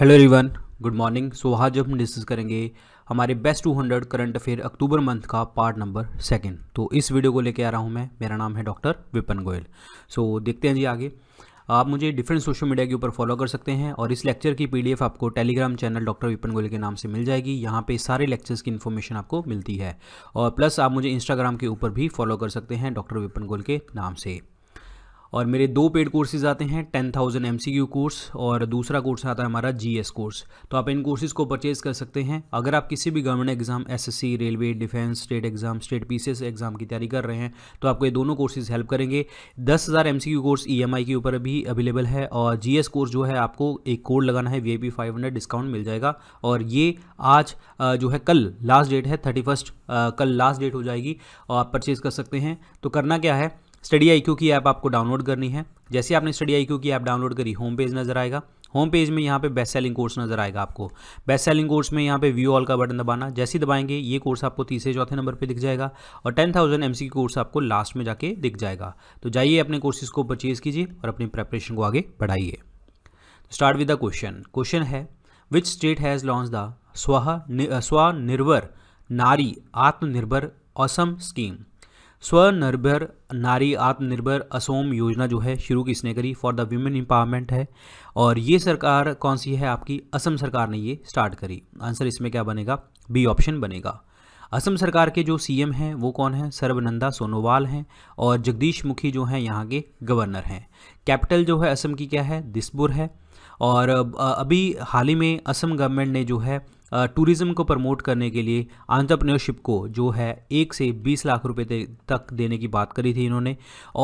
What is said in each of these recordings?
Hello everyone good morning so आज हम discuss करेंगे हमारे best 200 current affair October month का पार्ट नंबर सेकंड तो इस वीडियो को लेकर आ रहा हूं मैं मेरा नाम है doctor Vipin Goyal so so, देखते हैं जी आगे आप मुझे डिफरेंट सोशल मीडिया के ऊपर फॉलो कर सकते हैं और इस लेक्चर की पीडीएफ आपको Telegram channel doctor Vipin Goyal के नाम से मिल जाएगी यहाँ पे सारे लेक्चर्स की इन्फॉर्मेशन आपको मिलती है और प्लस आप मुझे इंस्टाग्राम के ऊपर भी फॉलो कर सकते हैं डॉक्टर विपिन गोयल के नाम से और मेरे दो पेड कोर्सेज आते हैं ten thousand M C Q course और दूसरा कोर्स आता है हमारा जी एस कोर्स तो आप इन कोर्सेज को परचेज कर सकते हैं अगर आप किसी भी government exam S S C railway defence state exam state P C S exam की तैयारी कर रहे हैं तो आपको ये दोनों कोर्सेज हेल्प करेंगे दस हज़ार M C Q course E M I के ऊपर भी अवेलेबल है और जी एस कोर्स जो है आपको एक कोड लगाना है V I P five hundred discount मिल जाएगा और ये आज जो है कल लास्ट डेट है थर्टी फर्स्ट कल लास्ट डेट हो जाएगी और आप परचेज़ कर सकते हैं तो करना क्या है स्टडी आई की ऐप आपको डाउनलोड करनी है जैसे आपने स्टडी आई की ऐप डाउनलोड करी होम पेज नज़र आएगा होम पेज में यहाँ पे बेस्ट सेलिंग कोर्स नजर आएगा आपको बेस्ट सेलिंग कोर्स में यहाँ पे व्यू ऑल का बटन दबाना जैसे ही दबाएंगे ये कोर्स आपको तीसरे चौथे नंबर पे दिख जाएगा और टेन थाउजेंड एम कोर्स आपको लास्ट में जाके दिख जाएगा तो जाइए अपने कोर्सेज को परचेज़ कीजिए और अपनी प्रेपरेशन को आगे बढ़ाइए start with the question question है which state has launch the स्व स्वनिर्भर नारी आत्मनिर्भर असम स्कीम स्वनिर्भर नारी आत्मनिर्भर असोम योजना जो है शुरू किसने करी फॉर द वीमेन एम्पावरमेंट है और ये सरकार कौन सी है आपकी असम सरकार ने ये स्टार्ट करी आंसर इसमें क्या बनेगा बी ऑप्शन बनेगा असम सरकार के जो सीएम हैं वो कौन हैं सर्वनंदा सोनोवाल हैं और जगदीश मुखी जो हैं यहाँ के गवर्नर हैं कैपिटल जो है असम की क्या है दिसपुर है और अभी हाल ही में असम गवर्नमेंट ने जो है टूरिज़्म को प्रमोट करने के लिए आंट्रप्रनरशिप को जो है एक से बीस लाख रुपए तक देने की बात करी थी इन्होंने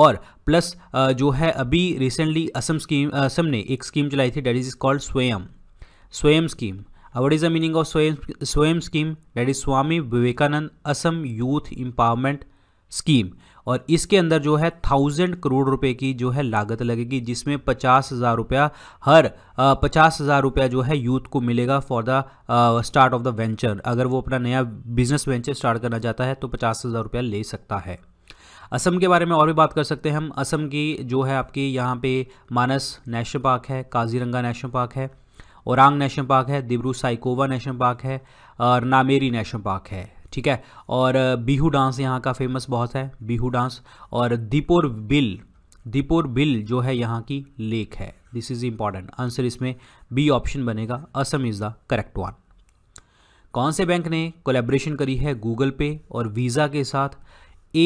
और प्लस जो है अभी रिसेंटली असम स्कीम असम ने एक स्कीम चलाई थी date is called Swayam Swayam scheme what is the meaning of Swayam Swayam scheme that is Swami Vivekananda Assam youth empowerment scheme और इसके अंदर जो है थाउजेंड करोड़ रुपए की जो है लागत लगेगी जिसमें पचास हज़ार रुपया हर पचास हज़ार रुपया जो है यूथ को मिलेगा for the start of the venture अगर वो अपना नया बिजनेस वेंचर स्टार्ट करना चाहता है तो पचास हज़ार रुपया ले सकता है असम के बारे में और भी बात कर सकते हैं हम असम की जो है आपकी यहाँ पे मानस नेशनल पार्क है काजीरंगा नेशनल पार्क है औरंग नेशनल पार्क है दिब्रू साइकोवा नेशनल पार्क है और नामेरी नेशनल पार्क है ठीक है और बिहू डांस यहाँ का फेमस बहुत है बिहू डांस और दीपोर बिल दीपोर बिल जो है यहाँ की लेक है दिस इज इंपॉर्टेंट आंसर इसमें बी ऑप्शन बनेगा Assam is the correct one कौन से बैंक ने कोलेब्रेशन करी है गूगल पे और वीज़ा के साथ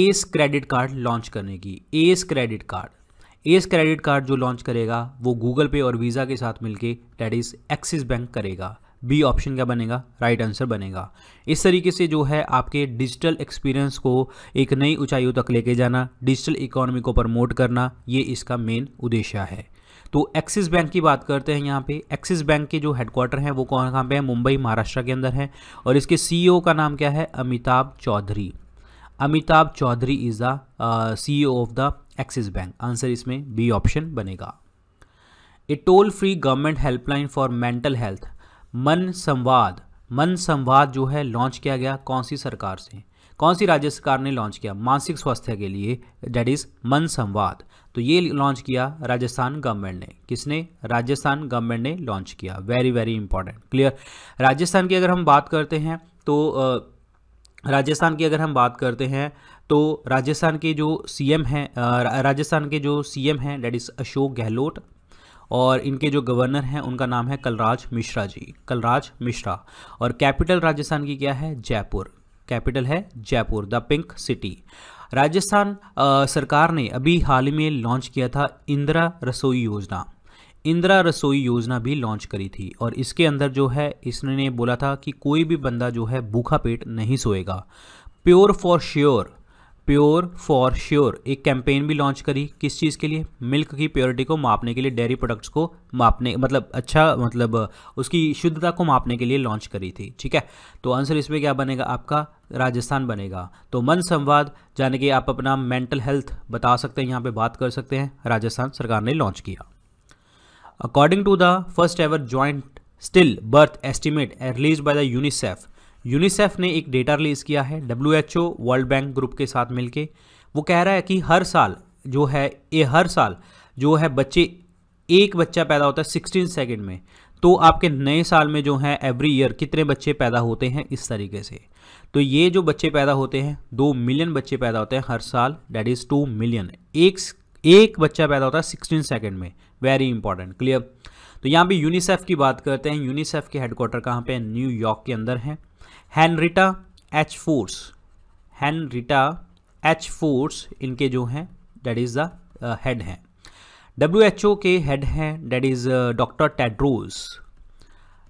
एस क्रेडिट कार्ड लॉन्च करने की yes credit card yes credit card जो लॉन्च करेगा वो गूगल पे और वीज़ा के साथ मिलके डैट इज़ एक्सिस बैंक करेगा बी ऑप्शन क्या बनेगा राइट आंसर बनेगा इस तरीके से जो है आपके डिजिटल एक्सपीरियंस को एक नई ऊंचाइयों तक लेके जाना डिजिटल इकोनॉमी को प्रमोट करना ये इसका मेन उद्देश्य है तो एक्सिस बैंक की बात करते हैं यहाँ पे एक्सिस बैंक के जो हेडक्वार्टर हैं वो कौन कहाँ पे है मुंबई महाराष्ट्र के अंदर है और इसके सी e का नाम क्या है Amitabh Chaudhary Amitabh Chaudhary is the CEO of the Axis Bank answer इसमें बी ऑप्शन बनेगा A toll free government helpline for mental health Man Samvad मन संवाद जो है लॉन्च किया गया कौन सी सरकार से कौन सी राज्य सरकार ने लॉन्च किया मानसिक स्वास्थ्य के लिए डेट इज़ मन संवाद तो ये लॉन्च किया राजस्थान गवर्नमेंट ने किसने राजस्थान गवर्नमेंट ने लॉन्च किया very very important clear Rajasthan की अगर हम बात करते हैं तो राजस्थान की अगर हम बात करते हैं तो राजस्थान के जो सीएम हैं राजस्थान के जो सीएम हैं डेट इज़ अशोक गहलोत और इनके जो गवर्नर हैं उनका नाम है कलराज मिश्रा जी कलराज मिश्रा और कैपिटल राजस्थान की क्या है जयपुर कैपिटल है Jaipur the pink city Rajasthan सरकार ने अभी हाल ही में लॉन्च किया था इंदिरा रसोई योजना इंदिरा रसोई योजना भी लॉन्च करी थी और इसके अंदर जो है इसने बोला था कि कोई भी बंदा जो है भूखा पेट नहीं सोएगा pure for sure pure for sure एक कैंपेन भी लॉन्च करी किस चीज़ के लिए मिल्क की प्योरिटी को मापने के लिए डेयरी प्रोडक्ट्स को मापने मतलब अच्छा मतलब उसकी शुद्धता को मापने के लिए लॉन्च करी थी ठीक है तो आंसर इसमें क्या बनेगा आपका राजस्थान बनेगा तो मन संवाद यानी कि आप अपना मेंटल हेल्थ बता सकते हैं यहाँ पर बात कर सकते हैं राजस्थान सरकार ने लॉन्च किया according to the first ever joint still birth estimate release by the UNICEF UNICEF ने एक डेटा रिलीज़ किया है डब्ल्यू वर्ल्ड बैंक ग्रुप के साथ मिलके वो कह रहा है कि हर साल जो है ये हर साल जो है बच्चे एक बच्चा पैदा होता है सिक्सटीन सेकेंड में तो आपके नए साल में जो है एवरी ईयर कितने बच्चे पैदा होते हैं इस तरीके से तो ये जो बच्चे पैदा होते हैं दो मिलियन बच्चे पैदा होते हैं हर साल डेट इज़ टू मिलियन एक एक बच्चा पैदा होता है सिक्सटीन सेकेंड में वेरी इंपॉर्टेंट क्लियर तो यहाँ पे यूनिसेफ की बात करते हैं यूनिसेफ के हेडक्वार्टर कहाँ पे न्यूयॉर्क के अंदर हैं Henrietta H Fore Henrietta H Fore इनके जो हैं डेट इज़ द हेड हैं डब्ल्यू एच ओ के हेड हैं that is doctor Tedros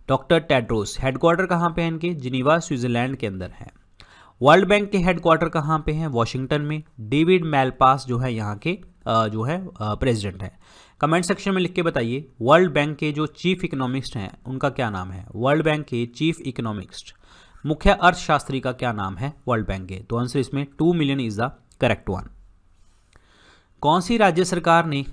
doctor Tedros headquarter कहाँ पे हैं इनके जिनीवा स्विट्ज़रलैंड के अंदर हैं वर्ल्ड बैंक के हेडक्वार्टर कहाँ पे हैं वॉशिंगटन में डेविड मेलपास जो है यहाँ के uh, जो है प्रेसिडेंट uh, हैं कमेंट सेक्शन में लिख के बताइए वर्ल्ड बैंक के जो चीफ इकोनॉमिस्ट हैं उनका क्या नाम है वर्ल्ड बैंक के चीफ इकोनॉमिस्ट मुख्य अर्थशास्त्री का क्या नाम है वर्ल्ड बैंक के तो आंसर इसमें two million is the correct one कौन सी राज्य सरकार ने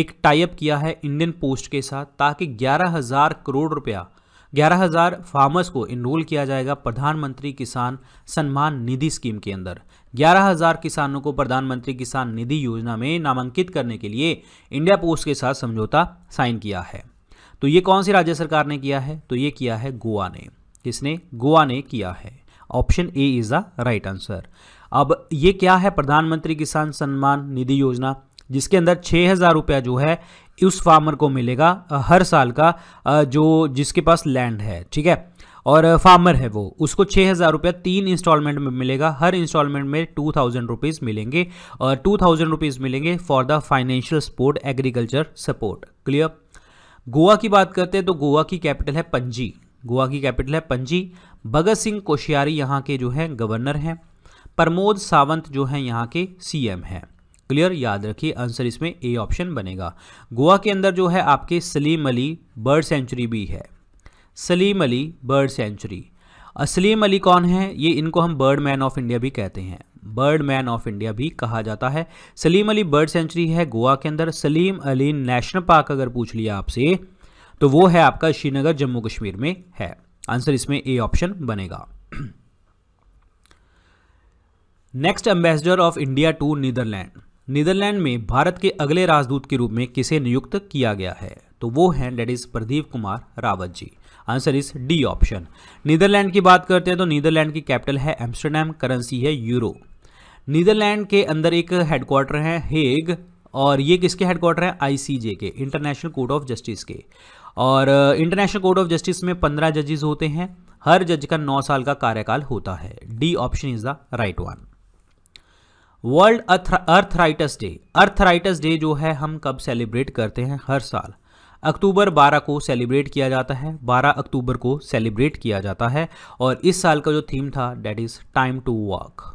एक टाइप किया है इंडियन पोस्ट के साथ ताकि ग्यारह हजार करोड़ रुपया ग्यारह हजार फार्मर्स को इनरोल किया जाएगा प्रधानमंत्री किसान सम्मान निधि स्कीम के अंदर ग्यारह हजार किसानों को प्रधानमंत्री किसान निधि योजना में नामांकित करने के लिए इंडिया पोस्ट के साथ समझौता साइन किया है तो ये कौन सी राज्य सरकार ने किया है तो ये किया है गोवा ने किसने गोवा ने किया है option A is the right answer अब ये क्या है प्रधानमंत्री किसान सम्मान निधि योजना जिसके अंदर छः हज़ार रुपया जो है उस फार्मर को मिलेगा हर साल का जो जिसके पास लैंड है ठीक है और फार्मर है वो उसको छः हज़ार रुपया तीन इंस्टॉलमेंट में मिलेगा हर इंस्टॉलमेंट में टू थाउजेंड रुपीज़ मिलेंगे और टू थाउजेंड रुपीज़ मिलेंगे for the financial support agriculture support clear Goa की बात करते हैं तो गोवा की कैपिटल है पंजी गोवा की कैपिटल है पंजी भगत सिंह कोश्यारी यहाँ के जो हैं गवर्नर हैं प्रमोद सावंत जो हैं यहाँ के सीएम हैं क्लियर याद रखिए आंसर इसमें ए ऑप्शन बनेगा गोवा के अंदर जो है आपके सलीम अली बर्ड सेंचुरी भी है सलीम अली बर्ड सेंचुरी असलीम अली कौन है ये इनको हम बर्ड मैन ऑफ इंडिया भी कहते हैं बर्ड मैन ऑफ इंडिया भी कहा जाता है सलीम अली बर्ड सेंचुरी है गोवा के अंदर सलीम अली नेशनल पार्क अगर पूछ लिया आपसे तो वो है आपका श्रीनगर जम्मू कश्मीर में है आंसर इसमें ए ऑप्शन बनेगा next ambassador of India to Netherlands Netherlands में भारत के अगले राजदूत के रूप में किसे नियुक्त किया गया है तो वो हैं that is Pradeep Kumar Rawat ji answer is D option Netherlands की बात करते हैं तो नीदरलैंड की कैपिटल है एम्स्टरडेम करेंसी है यूरो नीदरलैंड के अंदर एक हेडक्वार्टर है हेग और ये किसके हेडक्वार्टर है आईसीजे के इंटरनेशनल कोर्ट ऑफ जस्टिस के और इंटरनेशनल कोर्ट ऑफ जस्टिस में पंद्रह जजेस होते हैं हर जज का नौ साल का कार्यकाल होता है D option is the right one world arthritis day arthritis day जो है हम कब सेलिब्रेट करते हैं हर साल अक्टूबर 12 को सेलिब्रेट किया जाता है 12 अक्टूबर को सेलिब्रेट किया जाता है और इस साल का जो थीम था that is time to work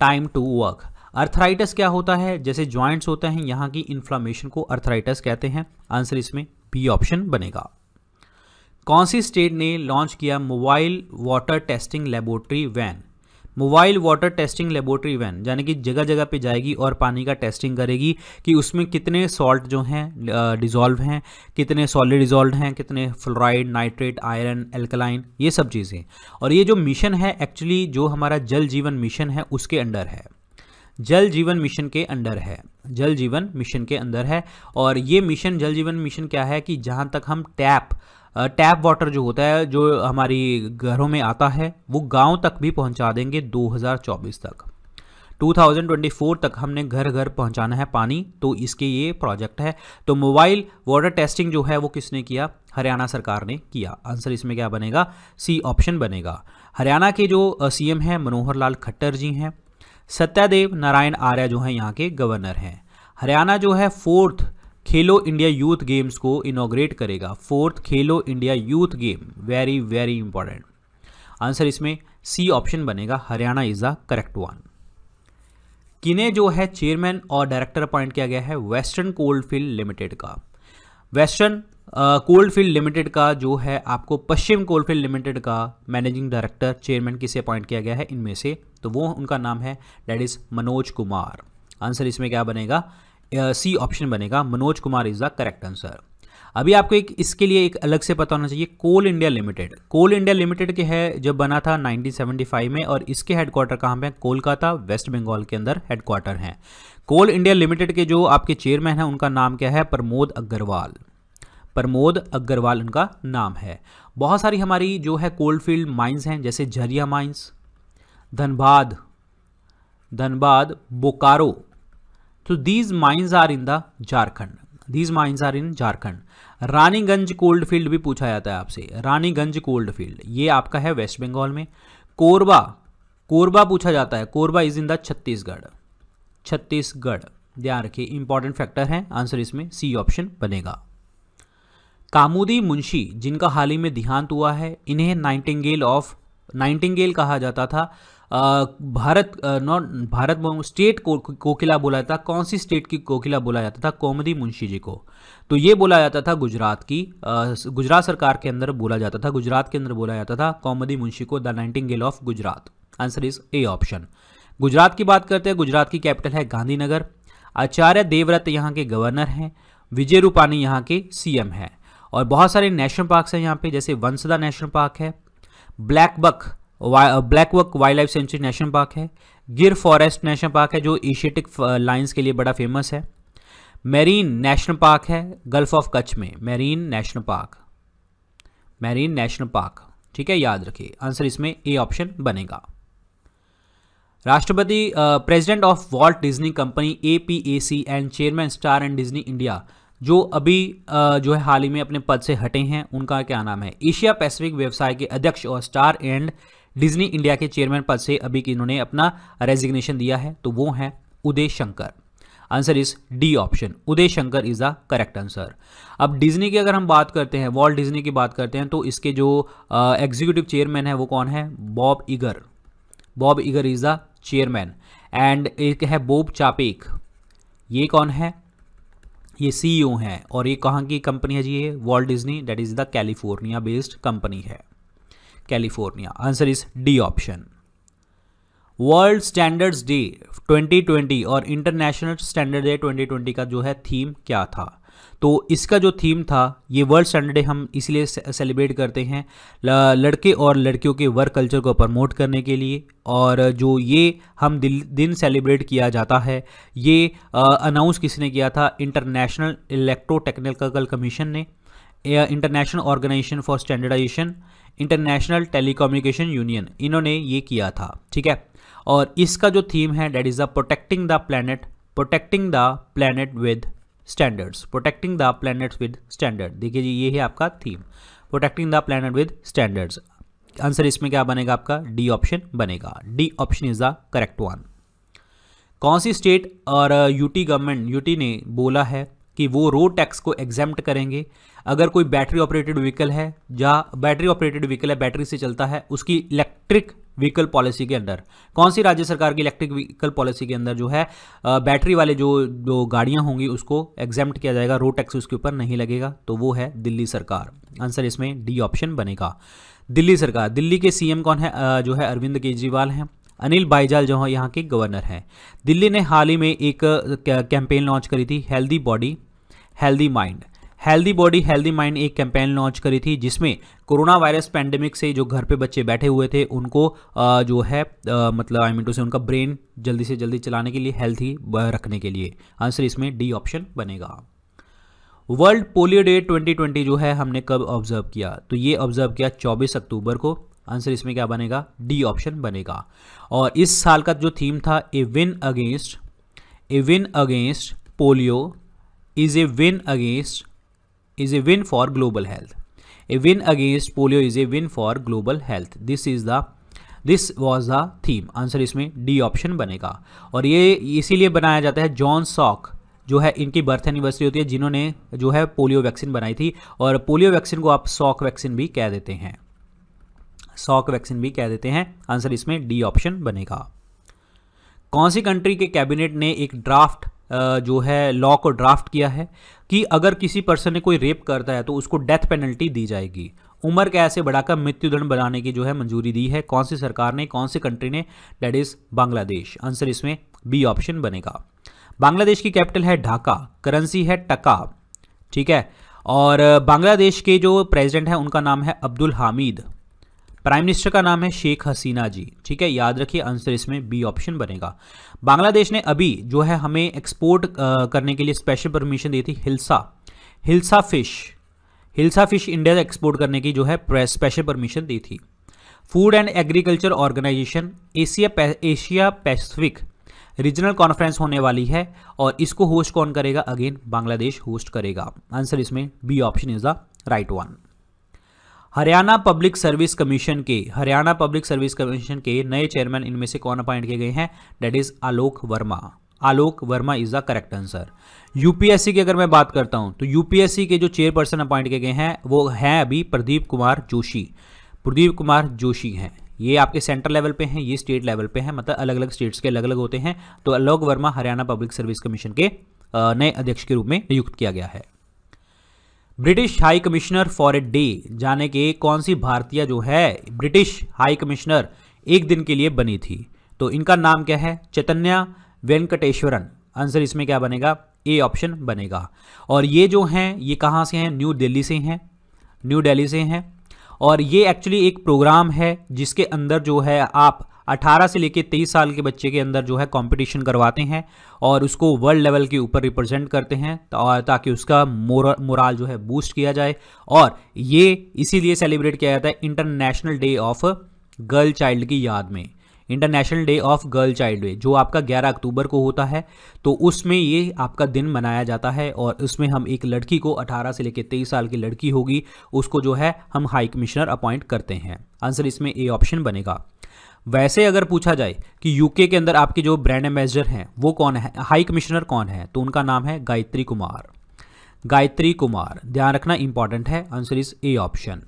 time to work arthritis क्या होता है जैसे ज्वाइंट्स होते हैं यहाँ की इन्फ्लामेशन को अर्थराइटस कहते हैं आंसर इसमें बी ऑप्शन बनेगा कौन सी स्टेट ने लॉन्च किया mobile water testing laboratory van mobile water testing laboratory van यानी कि जगह जगह पे जाएगी और पानी का टेस्टिंग करेगी कि उसमें कितने सॉल्ट जो हैं डिजॉल्व हैं कितने सॉलिड डिजॉल्व हैं कितने फ्लोराइड नाइट्रेट आयरन एल्कलाइन ये सब चीज़ें और ये जो मिशन है एक्चुअली जो हमारा जल जीवन मिशन है उसके अंडर है जल जीवन मिशन के अंडर है जल जीवन मिशन के अंदर है और ये मिशन जल जीवन मिशन क्या है कि जहाँ तक हम टैप टैप वाटर जो होता है जो हमारी घरों में आता है वो गांव तक भी पहुंचा देंगे 2024 तक 2024 तक हमने घर घर पहुंचाना है पानी तो इसके ये प्रोजेक्ट है तो मोबाइल वाटर टेस्टिंग जो है वो किसने किया हरियाणा सरकार ने किया आंसर इसमें क्या बनेगा सी ऑप्शन बनेगा हरियाणा के जो सीएम हैं मनोहर लाल खट्टर जी हैं सत्यादेव नारायण आर्या जो हैं यहाँ के गवर्नर हैं हरियाणा जो है fourth Khelo India youth games को इनोग्रेट करेगा fourth Khelo India youth game very very important answer इसमें सी ऑप्शन बनेगा Haryana is the correct one किने जो है चेयरमैन और डायरेक्टर अपॉइंट किया गया है वेस्टर्न कोल्ड फील्ड लिमिटेड का वेस्टर्न कोल्ड फील्ड लिमिटेड का जो है आपको पश्चिम कोल्ड फील्ड लिमिटेड का मैनेजिंग डायरेक्टर चेयरमैन किसे अपॉइंट किया गया है इनमें से तो वो उनका नाम है that is Manoj Kumar answer इसमें क्या बनेगा सी uh, ऑप्शन बनेगा Manoj Kumar is the correct answer अभी आपको एक इसके लिए एक अलग से पता होना चाहिए Coal India Limited Coal India Limited के है जब बना था 1975 में और इसके हेडक्वार्टर कहाँ पे कोलकाता वेस्ट बंगाल के अंदर हेडक्वार्टर हैं कोल इंडिया लिमिटेड के जो आपके चेयरमैन हैं उनका नाम क्या है प्रमोद अग्रवाल प्रमोद अग्रवाल उनका नाम है बहुत सारी हमारी जो है कोल्डफील्ड माइंस हैं जैसे झरिया माइंस धनबाद धनबाद बोकारो तो these mines are in the Jharkhand these mines are in Jharkhand Raniganj coal field भी पूछा जाता है आपसे रानीगंज कोल्ड फील्ड ये आपका है वेस्ट बंगाल में कोरबा कोरबा पूछा जाता है Korba is in the Chhattisgarh Chhattisgarh ध्यान रखिए इंपॉर्टेंट फैक्टर है आंसर इसमें सी ऑप्शन बनेगा कामुदी मुंशी जिनका हाल ही में देहांत हुआ है इन्हें नाइटिंगेल ऑफ नाइटिंगेल कहा जाता था भारत नॉट भारत स्टेट को कोकिला बोला जाता कौन सी स्टेट की कोकिला बोला जाता था कौमदी मुंशी जी को तो ये बोला जाता था गुजरात की गुजरात सरकार के अंदर बोला जाता था गुजरात के अंदर बोला जाता था कौमदी मुंशी को the gale of Gujarat answer is A option Gujarat की बात करते हैं गुजरात की कैपिटल है गांधीनगर आचार्य देवव्रत यहाँ के गवर्नर हैं विजय रूपानी यहाँ के एम हैं और बहुत सारे नेशनल पार्क्स हैं यहाँ पे जैसे वंसदा नेशनल पार्क है black buck black buck wild life sanctuary national park है गिर फॉरेस्ट नेशनल पार्क है जो एशियाटिक लाइन्स के लिए बड़ा फेमस है मैरीन नेशनल पार्क है गल्फ ऑफ कच्छ में marine national park marine national park ठीक है याद रखिए आंसर इसमें ए ऑप्शन बनेगा राष्ट्रपति president of Walt Disney company A P A C and chairman Star and Disney India जो अभी जो है हाल ही में अपने पद से हटे हैं उनका क्या नाम है एशिया पैसिफिक व्यवसाय के अध्यक्ष और स्टार एंड डिज्नी इंडिया के चेयरमैन पद से अभी इन्होंने अपना रेजिग्नेशन दिया है तो वो हैं Uday Shankar answer is D option Uday Shankar is the correct answer अब डिज्नी की अगर हम बात करते हैं वॉल्ट डिज्नी की बात करते हैं तो इसके जो एग्जीक्यूटिव चेयरमैन है वो कौन है Bob Iger Bob Iger is the chairman and एक है बोब चापेक ये कौन है ये सीईओ e हैं और ये कहाँ की कंपनी है जी ये Walt Disney that is the California based company है California answer is D option world standards day 2020 और इंटरनेशनल स्टैंडर्ड डे 2020 का जो है थीम क्या था तो इसका जो थीम था ये वर्ल्ड संडे हम इसलिए सेलिब्रेट करते हैं लड़के और लड़कियों के वर्क कल्चर को प्रमोट करने के लिए और जो ये हम दिल, दिन सेलिब्रेट किया जाता है ये अनाउंस किसने किया था इंटरनेशनल इलेक्ट्रो टेक्निकल कमीशन ने international organisation for standardisation international telecommunication union इन्होंने ये किया था ठीक है और इसका जो थीम है that is the protecting the planet protecting the planet with standards protecting the planets with standard देखिए जी ये है आपका theme protecting the planet with standards answer इसमें क्या बनेगा आपका डी ऑप्शन बनेगा D option is the correct one कौन सी स्टेट और यूटी गवर्नमेंट यूटी ने बोला है कि वो रोड टैक्स को एग्जैम्प्ट करेंगे अगर कोई बैटरी ऑपरेटेड व्हीकल है या बैटरी ऑपरेटेड व्हीकल है बैटरी से चलता है उसकी इलेक्ट्रिक व्हीकल पॉलिसी के अंदर कौन सी राज्य सरकार की इलेक्ट्रिक व्हीकल पॉलिसी के अंदर जो है बैटरी वाले जो जो गाड़ियाँ होंगी उसको एग्जैम्प्ट किया जाएगा रोड टैक्स उसके ऊपर नहीं लगेगा तो वो है दिल्ली सरकार आंसर इसमें डी ऑप्शन बनेगा दिल्ली सरकार दिल्ली के सीएम कौन है जो है अरविंद केजरीवाल हैं अनिल बाईजाल जो है यहाँ के गवर्नर हैं दिल्ली ने हाल ही में एक कैंपेन लॉन्च करी थी healthy body healthy mind healthy body healthy mind एक कैंपेन लॉन्च करी थी जिसमें कोरोना वायरस पैंडेमिक से जो घर पे बच्चे बैठे हुए थे उनको जो है मतलब आई मीन टू से उनका ब्रेन जल्दी से जल्दी चलाने के लिए हेल्थी रखने के लिए आंसर इसमें डी ऑप्शन बनेगा वर्ल्ड पोलियो डे 2020 जो है हमने कब ऑब्जर्व किया तो ये ऑब्जर्व किया 24 अक्टूबर को आंसर इसमें क्या बनेगा डी ऑप्शन बनेगा और इस साल का जो थीम था a win against a win against polio is a win against is a win for global health a win against polio is a win for global health this is the this was the theme answer इसमें D option बनेगा और ये इसीलिए बनाया जाता है John sock जो है इनकी बर्थ एनिवर्सरी होती है जिन्होंने जो है पोलियो वैक्सीन बनाई थी और पोलियो वैक्सीन को आप सॉक वैक्सीन भी कह देते हैं सॉक वैक्सीन भी कह देते हैं आंसर इसमें डी ऑप्शन बनेगा कौन सी कंट्री के कैबिनेट ने एक ड्राफ्ट जो है लॉ को ड्राफ्ट किया है कि अगर किसी पर्सन ने कोई रेप करता है तो उसको डेथ पेनल्टी दी जाएगी उम्र कैद ऐसे बढ़ाकर मृत्युदंड बनाने की जो है मंजूरी दी है कौन सी सरकार ने कौन सी कंट्री ने डेट इज़ बांग्लादेश आंसर इसमें बी ऑप्शन बनेगा बांग्लादेश की कैपिटल है ढाका करेंसी है टका ठीक है और बांग्लादेश के जो प्रेसिडेंट हैं उनका नाम है अब्दुल हामिद प्राइम मिनिस्टर का नाम है शेख हसीना जी ठीक है याद रखिए आंसर इसमें बी ऑप्शन बनेगा बांग्लादेश ने अभी जो है हमें एक्सपोर्ट करने के लिए स्पेशल परमिशन दी थी hilsa hilsa fish hilsa fish India export करने की जो है स्पेशल परमिशन दी थी food and agriculture organisation Asia Asia Pacific regional conference होने वाली है और इसको होस्ट कौन करेगा अगेन बांग्लादेश होस्ट करेगा आंसर इसमें B option is the right one Haryana public service commission के हरियाणा पब्लिक सर्विस कमीशन के नए चेयरमैन इनमें से कौन अपॉइंट किए गए हैं that is Alok Verma Alok Verma is the correct answer UPSC की अगर मैं बात करता हूं तो यूपीएससी के जो चेयरपर्सन अपॉइंट किए गए हैं वो हैं अभी प्रदीप कुमार जोशी प्रदीप कुमार जोशी हैं ये आपके सेंट्रल लेवल पे हैं ये स्टेट लेवल पे हैं मतलब अलग अलग स्टेट्स के अलग अलग होते हैं तो Alok Verma Haryana public service commission के नए अध्यक्ष के रूप में नियुक्त किया गया है British high commissioner for a day जाने के कौन सी भारतीय जो है ब्रिटिश हाई कमिश्नर एक दिन के लिए बनी थी तो इनका नाम क्या है चैतन्य वेंकटेश्वरन आंसर इसमें क्या बनेगा ए ऑप्शन बनेगा और ये जो हैं ये कहाँ से हैं न्यू दिल्ली से हैं न्यू दिल्ली से हैं और ये एक्चुअली एक प्रोग्राम है जिसके अंदर जो है आप 18 से लेकर 23 साल के बच्चे के अंदर जो है कंपटीशन करवाते हैं और उसको वर्ल्ड लेवल के ऊपर रिप्रेजेंट करते हैं ताकि उसका मोराल जो है बूस्ट किया जाए और ये इसीलिए सेलिब्रेट किया जाता है international day of girl child की याद में international day of girl child day जो आपका 11 अक्टूबर को होता है तो उसमें ये आपका दिन मनाया जाता है और उसमें हम एक लड़की को 18 से लेकर 23 साल की लड़की होगी उसको जो है हम हाई कमिश्नर अपॉइंट करते हैं आंसर इसमें ए ऑप्शन बनेगा वैसे अगर पूछा जाए कि यूके के अंदर आपके जो ब्रांड एम्बेसडर हैं वो कौन है हाई कमिश्नर कौन है तो उनका नाम है गायत्री कुमार गायत्री कुमार ध्यान रखना इंपॉर्टेंट है answer is A option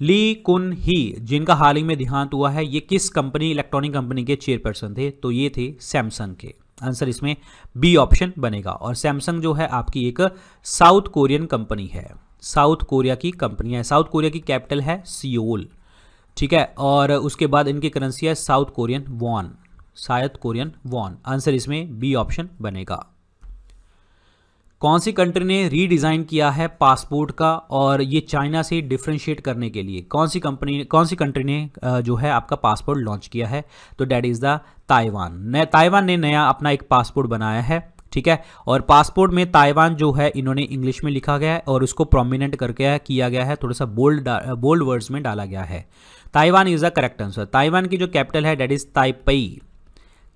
Lee Kun Hee जिनका हाल ही में देहांत हुआ है ये किस कंपनी इलेक्ट्रॉनिक कंपनी के चेयरपर्सन थे तो ये थे सैमसंग के आंसर इसमें बी ऑप्शन बनेगा और सैमसंग जो है आपकी एक साउथ कोरियन कंपनी है साउथ कोरिया की कंपनी है साउथ कोरिया की कैपिटल है सियोल ठीक है और उसके बाद इनकी करेंसी है South Korean won South Korean won answer इसमें बी ऑप्शन बनेगा कौन सी कंट्री ने रीडिज़ाइन किया है पासपोर्ट का और ये चाइना से डिफ्रेंशिएट करने के लिए कौन सी कंपनी कौन सी कंट्री ने जो है आपका पासपोर्ट लॉन्च किया है तो that is the Taiwan Taiwan ने नया अपना एक पासपोर्ट बनाया है ठीक है और पासपोर्ट में ताइवान जो है इन्होंने इंग्लिश में लिखा गया है और उसको प्रोमिनेंट करके किया गया है थोड़ा सा बोल्ड बोल्ड वर्ड्स में डाला गया है Taiwan is the correct answer Taiwan की जो कैपिटल है that is Taipei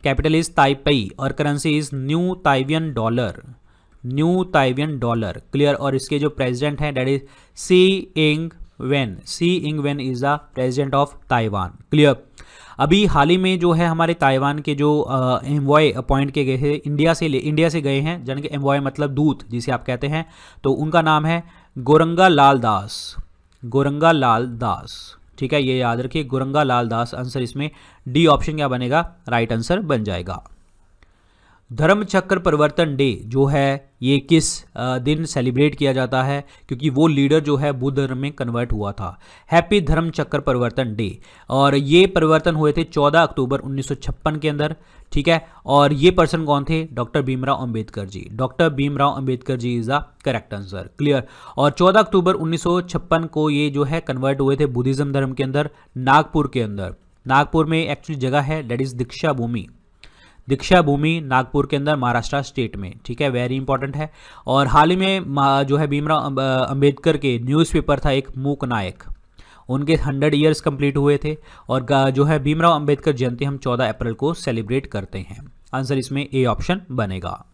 capital is Taipei और currency is new Taiwanese dollar new Taiwanese dollar clear और इसके जो प्रेजिडेंट हैं that is C Ing Wen Tsai Ing Wen is the president of Taiwan clear अभी हाल ही में जो है हमारे ताइवान के जो वॉय अपॉइंट किए गए थे इंडिया से इंडिया से गए हैं जानकि एम वॉय मतलब दूत जिसे आप कहते हैं तो उनका नाम है गोरंगा लाल दास गोरंगा लाल दास ठीक है ये याद रखिए गोरंगा लाल दास आंसर इसमें डी ऑप्शन क्या बनेगा राइट आंसर बन जाएगा धर्म चक्र परिवर्तन डे जो है ये किस दिन सेलिब्रेट किया जाता है क्योंकि वो लीडर जो है बुद्ध धर्म में कन्वर्ट हुआ था हैप्पी धर्म चक्र परिवर्तन डे और ये परिवर्तन हुए थे 14 अक्टूबर 1956 के अंदर ठीक है और ये पर्सन कौन थे doctor Bhimrao Ambedkar ji doctor Bhimrao Ambedkar ji is the correct answer clear और 14 अक्टूबर 1956 को ये जो है कन्वर्ट हुए थे बुद्धिज़्म धर्म के अंदर नागपुर के अंदर नागपुर में एक्चुअली जगह है डेट इज़ दीक्षा भूमि दीक्षा भूमि नागपुर के अंदर महाराष्ट्र स्टेट में ठीक है वेरी इंपॉर्टेंट है और हाल ही में जो है भीमराव अंबेडकर के न्यूज़पेपर था एक मूक नायक उनके हंड्रेड ईयर्स कंप्लीट हुए थे और जो है भीमराव अंबेडकर जयंती हम चौदह अप्रैल को सेलिब्रेट करते हैं आंसर इसमें ए ऑप्शन बनेगा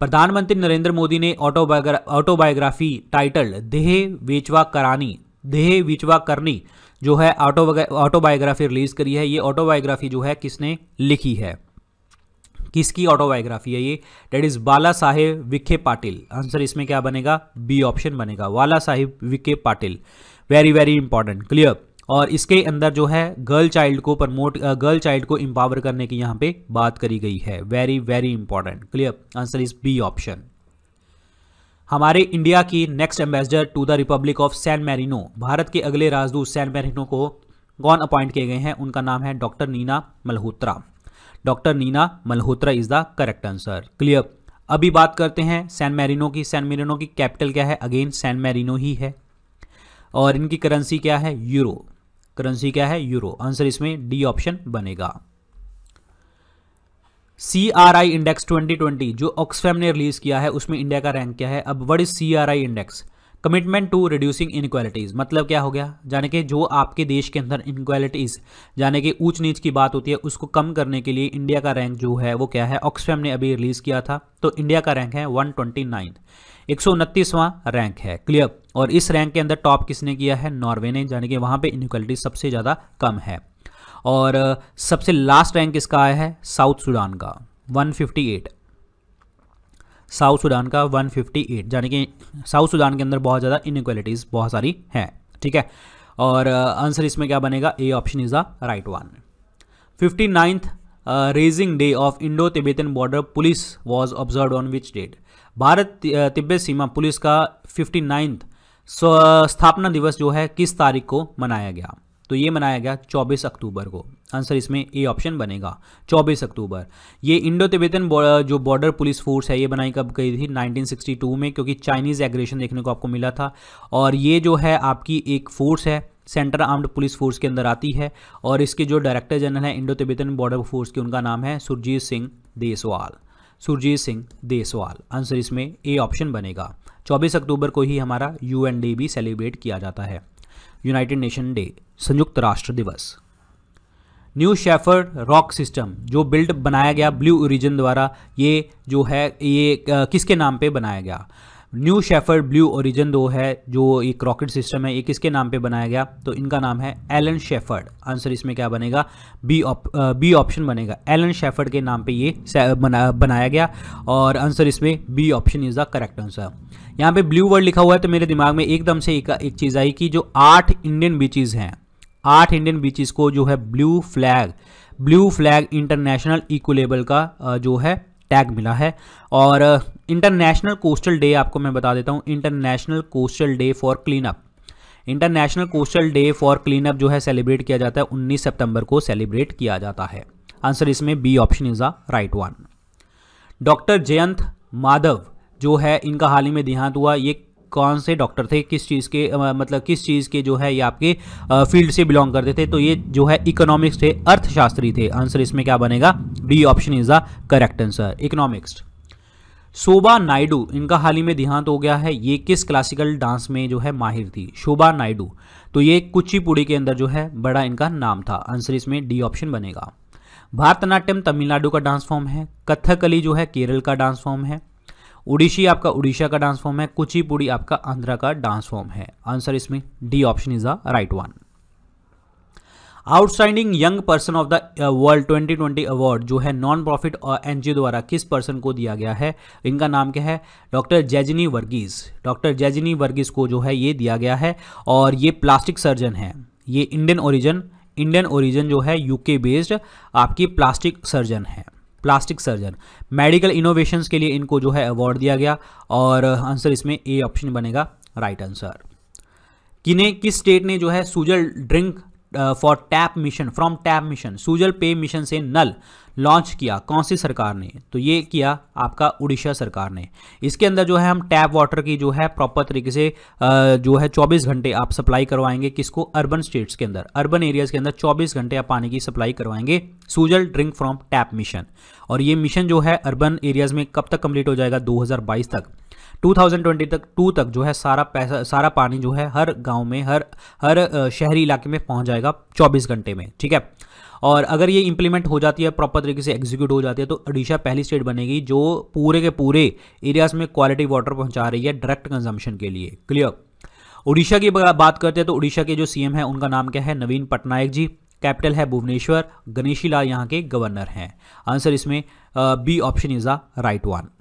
प्रधानमंत्री नरेंद्र मोदी ने ऑटोबायोग्राफी टाइटल देह वेचवा करानी देह विचवा करनी जो है ऑटो ऑटोबायोग्राफी रिलीज करी है ये ऑटोबायोग्राफी जो है किसने लिखी है किसकी ऑटोबायोग्राफी है ये that is Bala Saheb Vikhe Patil answer इसमें क्या बनेगा बी ऑप्शन बनेगा Bala Saheb Vikhe Patil very very important clear और इसके अंदर जो है गर्ल चाइल्ड को प्रमोट गर्ल चाइल्ड को इम्पावर करने की यहाँ पे बात करी गई है very very important clear answer is B option हमारे इंडिया की next ambassador to the Republic of San Marino Bharat के अगले राजदूत सैन मैरिनो को कौन अपॉइंट किए गए हैं उनका नाम है doctor Neena Malhotra doctor Neena Malhotra is the correct answer clear अभी बात करते हैं सैन मैरिनो की सैन मैरिनो की कैपिटल क्या है अगेन सैन मैरिनो ही है और इनकी करेंसी क्या है यूरो करेंसी क्या है यूरो आंसर इसमें डी ऑप्शन बनेगा सी आर आई इंडेक्स 2020 जो ऑक्सफैम ने रिलीज किया है उसमें इंडिया का रैंक क्या है अब what is C R I index commitment to reducing inequalities मतलब क्या हो गया जाने कि जो आपके देश के अंदर इनक्वालिटीज़ जाने कि ऊंच नीच की बात होती है उसको कम करने के लिए इंडिया का रैंक जो है वो क्या है ऑक्सफैम ने अभी रिलीज़ किया था तो इंडिया का रैंक है वन ट्वेंटी नाइन एक सौ उनतीसवां रैंक है क्लियर और इस रैंक के अंदर टॉप किसने किया है नॉर्वे ने जाने कि वहाँ पर इनक्वालिटी सबसे ज़्यादा कम है और सबसे लास्ट रैंक इसका आया है साउथ सूडान का 158 साउथ सूडान का 158 यानी कि साउथ सूडान के अंदर बहुत ज़्यादा इनक्वालिटीज बहुत सारी हैं ठीक है और आंसर इसमें क्या बनेगा A option is the right one fifty ninth raising day of Indo Tibetan border police was observe on which date Bharat तिब्बत सीमा पुलिस का फिफ्टी नाइन्थ स्थापना दिवस जो है किस तारीख को मनाया गया तो ये मनाया गया 24 अक्टूबर को आंसर इसमें ए ऑप्शन बनेगा 24 अक्टूबर ये इंडो तिबेतन जो बॉर्डर पुलिस फोर्स है ये बनाई कब गई थी 1962 में क्योंकि चाइनीज़ एग्रेशन देखने को आपको मिला था और ये जो है आपकी एक फोर्स है सेंट्रल आर्म्ड पुलिस फोर्स के अंदर आती है और इसके जो डायरेक्टर जनरल है इंडो तिबेतन बॉर्डर फोर्स के उनका नाम है सुरजीत सिंह देसवाल सुरजीत सिंह देसवाल आंसर इसमें ए ऑप्शन बनेगा 24 अक्टूबर को ही हमारा यू एन डे भी सेलिब्रेट किया जाता है यूनाइटेड नेशन डे संयुक्त राष्ट्र दिवस न्यू शेफर्ड रॉक सिस्टम जो बिल्ड बनाया गया ब्लू ओरिजिन द्वारा ये जो है ये किसके नाम पे बनाया गया न्यू शेफर्ड ब्लू ओरिजन दो है जो एक रॉकेट सिस्टम है ये किसके नाम पे बनाया गया तो इनका नाम है एलन शेफर्ड आंसर इसमें क्या बनेगा बी ऑप बी ऑप्शन बनेगा एलन शेफर्ड के नाम पे ये बना, बनाया गया और आंसर इसमें B option is the correct answer यहाँ पे ब्लू वर्ड लिखा हुआ है तो मेरे दिमाग में एकदम से एक, एक चीज़ आई कि जो आठ इंडियन बीचेज़ हैं आठ इंडियन बीचज को जो है blue flag blue flag international ecolabel का जो है टैग मिला है और इंटरनेशनल कोस्टल डे आपको मैं बता देता हूँ international coastal day for clean up international coastal day for clean up जो है सेलिब्रेट किया जाता है 19 सितंबर को सेलिब्रेट किया जाता है आंसर इसमें B option is the right one doctor Jayant Madhav जो है इनका हाल ही में देहांत हुआ ये कौन से डॉक्टर थे किस चीज़ के मतलब किस चीज़ के जो है ये आपके फील्ड से बिलोंग करते थे तो ये जो है इकोनॉमिक्स थे अर्थशास्त्री थे आंसर इसमें क्या बनेगा B option is the correct answer economics Shobha Naidu इनका हाल ही में देहांत हो गया है ये किस क्लासिकल डांस में जो है माहिर थी शोभा नायडू तो ये कुचिपुड़ी के अंदर जो है बड़ा इनका नाम था आंसर इसमें डी ऑप्शन बनेगा भारतनाट्यम तमिलनाडु का डांस फॉर्म है कथकली जो है केरल का डांस फॉर्म है उड़ीसी आपका उड़ीसा का डांस फॉर्म है कुचिपुड़ी आपका आंध्रा का डांस फॉर्म है आंसर इसमें D option is the right one outstanding young person of the world 2020 award जो है नॉन प्रॉफिट एनजीओ द्वारा किस पर्सन को दिया गया है इनका नाम क्या है डॉक्टर जैजनी वर्गीज डॉक्टर जैजनी वर्गीज को जो है ये दिया गया है और ये प्लास्टिक सर्जन है ये इंडियन ओरिजन इंडियन ओरिजन जो है यूके बेस्ड आपकी प्लास्टिक सर्जन है प्लास्टिक सर्जन मेडिकल इनोवेशंस के लिए इनको जो है अवार्ड दिया गया और आंसर इसमें ए ऑप्शन बनेगा राइट आंसर किने किस स्टेट ने जो है Sujal drink for tap mission from tap mission Sujal पे मिशन से नल लॉन्च किया कौन सी सरकार ने तो ये किया आपका उड़ीसा सरकार ने इसके अंदर जो है हम टैप वाटर की जो है प्रॉपर तरीके से जो है 24 घंटे आप सप्लाई करवाएंगे किसको अर्बन स्टेट्स के अंदर अर्बन एरियाज के अंदर 24 घंटे आप पानी की सप्लाई करवाएंगे Sujal drink from tap mission और ये मिशन जो है अर्बन एरियाज में कब तक कंप्लीट हो जाएगा दो तक 2020 तक टू तक जो है सारा पैसा सारा पानी जो है हर गांव में हर हर शहरी इलाके में पहुंच जाएगा 24 घंटे में ठीक है और अगर ये इंप्लीमेंट हो जाती है प्रॉपर तरीके से एग्जीक्यूट हो जाती है तो ओडिशा पहली स्टेट बनेगी जो पूरे के पूरे एरियाज में क्वालिटी वाटर पहुँचा रही है डायरेक्ट कंजम्पशन के लिए क्लियर उड़ीसा की बात करते हैं तो उड़ीसा के जो सी है उनका नाम क्या है नवीन पटनायक जी कैपिटल है भुवनेश्वर गणेशी लाल यहाँ के गवर्नर हैं आंसर इसमें B option is the right one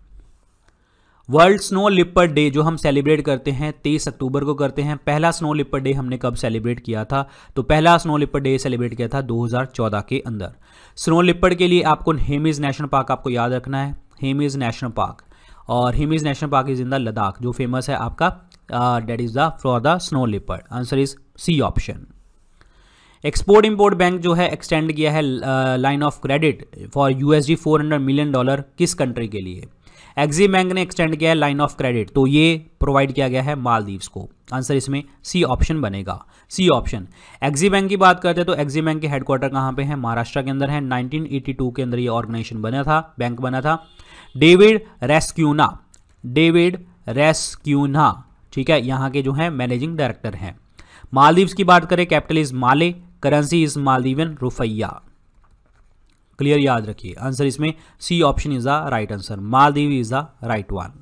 world snow leopard day जो हम सेलिब्रेट करते हैं तेईस अक्टूबर को करते हैं पहला स्नो लिपर डे हमने कब सेलिब्रेट किया था तो पहला स्नो लिपर डे सेलिब्रेट किया था 2014 के अंदर स्नो लिपर के लिए आपको हेमिज नेशनल पार्क आपको याद रखना है हेमिज नेशनल पार्क और Hemis national park is in the Ladakh जो फेमस है आपका that is the for the snow leopard answer is C option export import bank जो है एक्सटेंड किया है line of credit for USD 400 million dollar किस कंट्री के लिए एक्जिम बैंक ने एक्सटेंड किया है लाइन ऑफ क्रेडिट तो ये प्रोवाइड किया गया है मालदीव्स को आंसर इसमें सी ऑप्शन बनेगा सी ऑप्शन एक्जी बैंक की बात करते हैं तो एक्जी बैंक के हेडक्वार्टर कहाँ पे है महाराष्ट्र के अंदर है 1982 के अंदर ये ऑर्गेनाइजेशन बना था बैंक बना था डेविड रेस्क्यूना डेविड रेस्क्यूना ठीक है यहाँ के जो है मैनेजिंग डायरेक्टर हैं मालदीव्स की बात करें capital is Male currency is Maldivian rufiyaa clear याद रखिए आंसर इसमें C option is the right answer Maldive is the right one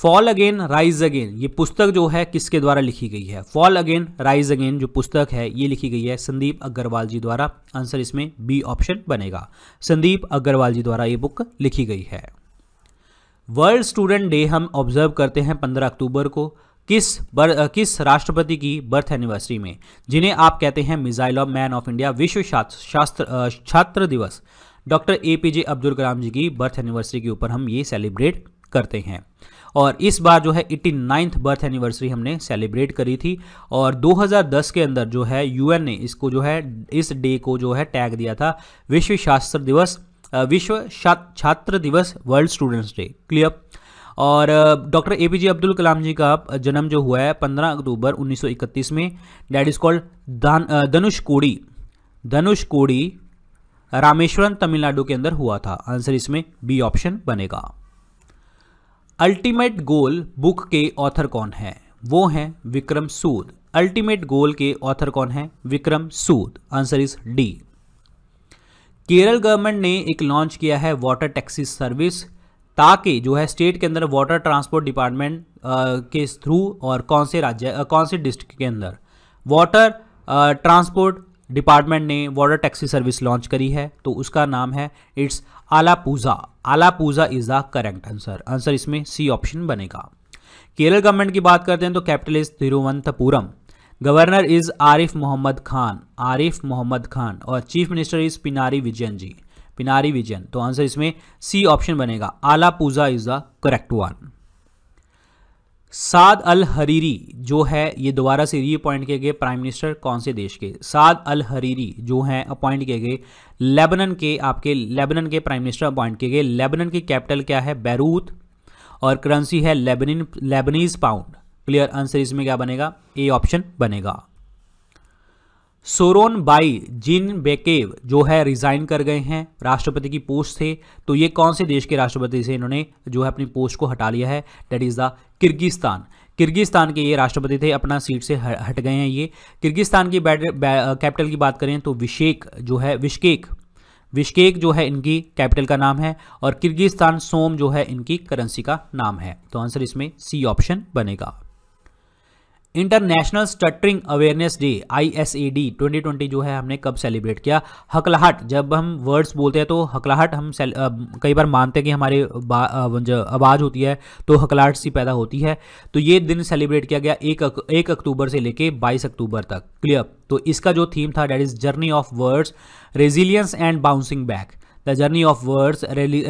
fall again rise again ये पुस्तक जो है किसके द्वारा लिखी गई है फॉल अगेन राइज अगेन जो पुस्तक है ये लिखी गई है संदीप अग्रवाल जी द्वारा आंसर इसमें बी ऑप्शन बनेगा संदीप अग्रवाल जी द्वारा ये बुक लिखी गई है वर्ल्ड स्टूडेंट डे हम ऑब्जर्व करते हैं 15 अक्टूबर को किस बर, किस राष्ट्रपति की बर्थ एनिवर्सरी में जिन्हें आप कहते हैं missile of man of India विश्व शास्त्र छात्र दिवस doctor A P J Abdul Kalam ji की बर्थ एनिवर्सरी के ऊपर हम ये सेलिब्रेट करते हैं और इस बार जो है एट्टी नाइन्थ बर्थ एनिवर्सरी हमने सेलिब्रेट करी थी और 2010 के अंदर जो है यूएन ने इसको जो है इस डे को जो है टैग दिया था विश्व शास्त्र दिवस विश्व छात्र दिवस वर्ल्ड स्टूडेंट्स डे क्लियर और doctor A P J Abdul Kalam ji का जन्म जो हुआ है 15 अक्टूबर 1931 में डैट इज़ कॉल्ड धनुष कोड़ी धनुष कोड़ी रामेश्वरम तमिलनाडु के अंदर हुआ था आंसर इसमें बी ऑप्शन बनेगा अल्टीमेट गोल बुक के ऑथर कौन है वो हैं विक्रम सूद अल्टीमेट गोल के ऑथर कौन है Vikram Sood answer is D Kerala government ने एक लॉन्च किया है वाटर टैक्सी सर्विस ताकि जो है स्टेट के अंदर वाटर ट्रांसपोर्ट डिपार्टमेंट के थ्रू और कौन से राज्य कौन से डिस्ट्रिक्ट के अंदर वाटर ट्रांसपोर्ट डिपार्टमेंट ने वाटर टैक्सी सर्विस लॉन्च करी है तो उसका नाम है it's Alappuzha Alappuzha is the correct answer answer इसमें सी ऑप्शन बनेगा केरल गवर्नमेंट की बात करते हैं तो capital is Thiruvananthapuram governor is Arif Mohammad Khan Arif Mohammad Khan और chief minister is Pinarayi Vijayan ji Pinarayi Vijayan तो आंसर इसमें सी ऑप्शन बनेगा Alappuzha is the correct one Saad al Hariri जो है ये दोबारा से रीअपॉइंट किए गए प्राइम मिनिस्टर कौन से देश के साद अल हरीरी जो है अपॉइंट किए गए लेबनन के आपके लेबनन के प्राइम मिनिस्टर अपॉइंट किए गए लेबनन की कैपिटल क्या है बैरूत और करेंसी है Lebanon Lebanese pound clear answer इसमें क्या बनेगा ए ऑप्शन बनेगा सोरोन बाई जिन बेकेव जो है रिज़ाइन कर गए हैं राष्ट्रपति की पोस्ट से तो ये कौन से देश के राष्ट्रपति से इन्होंने जो है अपनी पोस्ट को हटा लिया है that is the Kyrgyzstan Kyrgyzstan के ये राष्ट्रपति थे अपना सीट से हट गए हैं ये किर्गिस्तान की कैपिटल की बात करें तो विशेक जो है विश्केक विश्केक जो है इनकी कैपिटल का नाम है और किर्गिस्तान सोम जो है इनकी करेंसी का नाम है तो आंसर इसमें सी ऑप्शन बनेगा international stuttering awareness day I S A D twenty twenty जो है हमने कब सेलिब्रेट किया हकलाहट जब हम वर्ड्स बोलते हैं तो हकलाहट हम आ, कई बार मानते हैं कि हमारे आवाज़ होती है तो हकलाहट सी पैदा होती है तो ये दिन सेलिब्रेट किया गया एक एक अक्टूबर से लेके बाईस अक्टूबर तक क्लियर तो इसका जो थीम था that is journey of words resilience and bouncing back the journey of words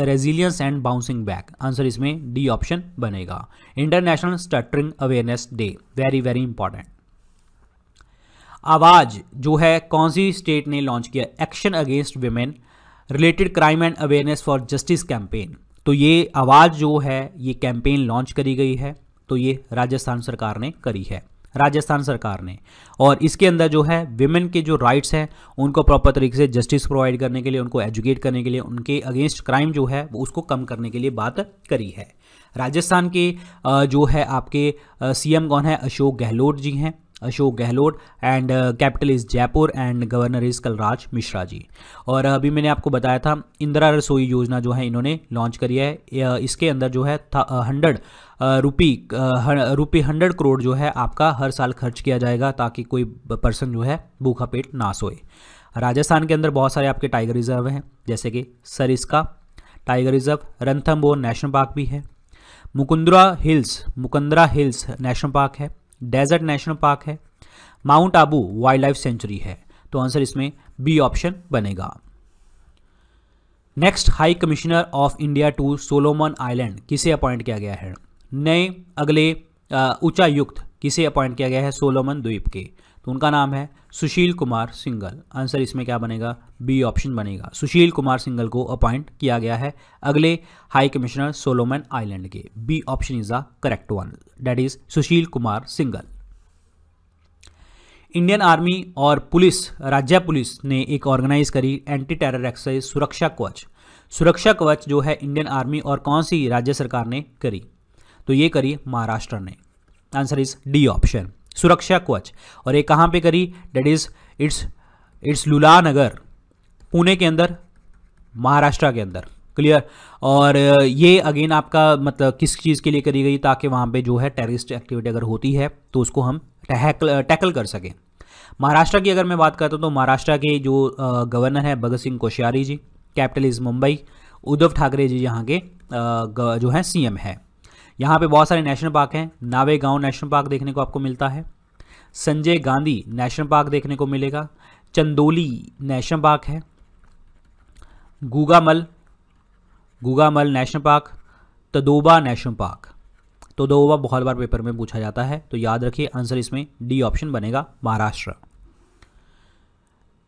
resilience and bouncing back answer इसमें डी ऑप्शन बनेगा international stuttering awareness day very very important Awaaz जो है कौन सी स्टेट ने लॉन्च किया action against women related crime and awareness for justice campaign तो ये आवाज़ जो है ये कैंपेन लॉन्च करी गई है तो ये राजस्थान सरकार ने करी है राजस्थान सरकार ने और इसके अंदर जो है विमेन के जो राइट्स हैं उनको प्रॉपर तरीके से जस्टिस प्रोवाइड करने के लिए उनको एजुकेट करने के लिए उनके अगेंस्ट क्राइम जो है वो उसको कम करने के लिए बात करी है राजस्थान के जो है आपके सीएम कौन है अशोक गहलोत जी हैं Ashok Gehlot and capital is Jaipur and governor is Kalraj Mishra ji और अभी मैंने आपको बताया था इंदिरा रसोई योजना जो है इन्होंने लॉन्च करी है इसके अंदर जो है hundred rupee rupee hundred crore जो है आपका हर साल खर्च किया जाएगा ताकि कोई पर्सन जो है भूखा पेट ना सोए राजस्थान के अंदर बहुत सारे आपके टाइगर रिजर्व हैं जैसे कि Sariska tiger reserve Ranthambore national park भी है Mukundra hills Mukundra hills national park है डेजर्ट नेशनल पार्क है mount Abu wild life sanctuary है तो आंसर इसमें बी ऑप्शन बनेगा next high commissioner of India to Solomon island किसे अपॉइंट किया गया है नए अगले उच्चायुक्त किसे अपॉइंट किया गया है सोलोमन द्वीप के तो उनका नाम है सुशील कुमार सिंगल आंसर इसमें क्या बनेगा बी ऑप्शन बनेगा सुशील कुमार सिंगल को अपॉइंट किया गया है अगले हाई कमिश्नर सोलोमन आइलैंड के B option is the correct one that is Sushil Kumar Singla Indian army और पुलिस राज्य पुलिस ने एक ऑर्गेनाइज करी एंटी टेरर एक्सरसाइज सुरक्षा कवच सुरक्षा कवच जो है इंडियन आर्मी और कौन सी राज्य सरकार ने करी तो ये करी महाराष्ट्र ने answer is D option Suraksha Kavach और ये कहाँ पे करी that is it's it's Lulla Nagar Pune के अंदर महाराष्ट्र के अंदर क्लियर और ये अगेन आपका मतलब किस चीज़ के लिए करी गई ताकि वहाँ पे जो है टेररिस्ट एक्टिविटी अगर होती है तो उसको हम टैकल कर सकें महाराष्ट्र की अगर मैं बात करता हूँ तो महाराष्ट्र के जो गवर्नर हैं भगत सिंह कोश्यारी जी कैपिटल इज़ मुंबई उद्धव ठाकरे जी यहाँ के जो है सीएम है यहाँ पे बहुत सारे नेशनल पार्क हैं नावे गांव नेशनल पार्क देखने को आपको मिलता है संजय गांधी नेशनल पार्क देखने को मिलेगा चंदोली नेशनल पार्क है Gugamal Gugamal national park Tadoba national park Tadoba बहुत बार पेपर में पूछा जाता है तो याद रखिए आंसर इसमें डी ऑप्शन बनेगा Maharashtra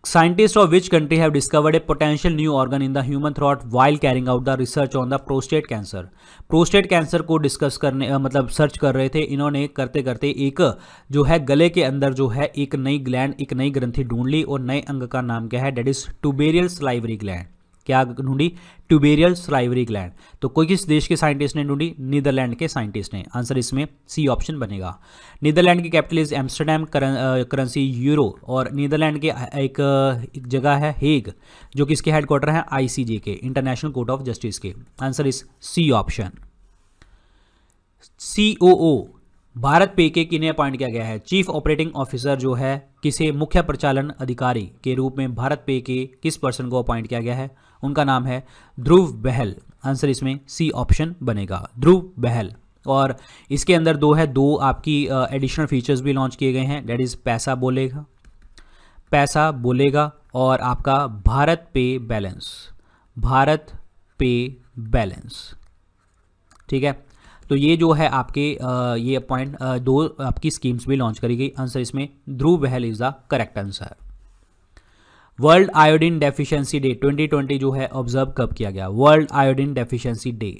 Scientists of which country have discovered a potential new organ in the human throat while carrying out the research on the prostate cancer? Prostate cancer को डिस्कस करने आ, मतलब सर्च कर रहे थे इन्होंने करते करते एक जो है गले के अंदर जो है एक नई ग्लैंड एक नई ग्रंथि ढूंढ ली और नए अंग का नाम क्या है that is tubarial salivary gland क्या ढूंढी ट्यूबेरियल स्लाइवरी ग्लैंड तो कोई किस देश के साइंटिस्ट ने ढूंढी नीदरलैंड के साइंटिस्ट ने आंसर इसमें सी ऑप्शन बनेगा नीदरलैंड की capital is Amsterdam currency euro और नीदरलैंड के एक, एक जगह है हेग जो कि इसके हेडक्वार्टर है आईसीजे के इंटरनेशनल कोर्ट ऑफ जस्टिस के answer is C option C Bharat पे के किन्हें अपॉइंट किया गया है चीफ ऑपरेटिंग ऑफिसर जो है किसे मुख्य प्रचालन अधिकारी के रूप में भारत पे के किस पर्सन को अपॉइंट किया गया है उनका नाम है ध्रुव बहल आंसर इसमें सी ऑप्शन बनेगा ध्रुव बहल और इसके अंदर दो है दो आपकी एडिशनल फीचर्स भी लॉन्च किए गए हैं डेट इज़ पैसा बोलेगा पैसा बोलेगा और आपका भारत पे बैलेंस भारत पे बैलेंस ठीक है तो ये जो है आपके ये पॉइंट दो आपकी स्कीम्स भी लॉन्च करी गई आंसर इसमें Dhruv Behl is the correct answer world iodine deficiency day 2020 जो है ऑब्जर्व कब किया गया वर्ल्ड आयोडीन डेफिशिएंसी डे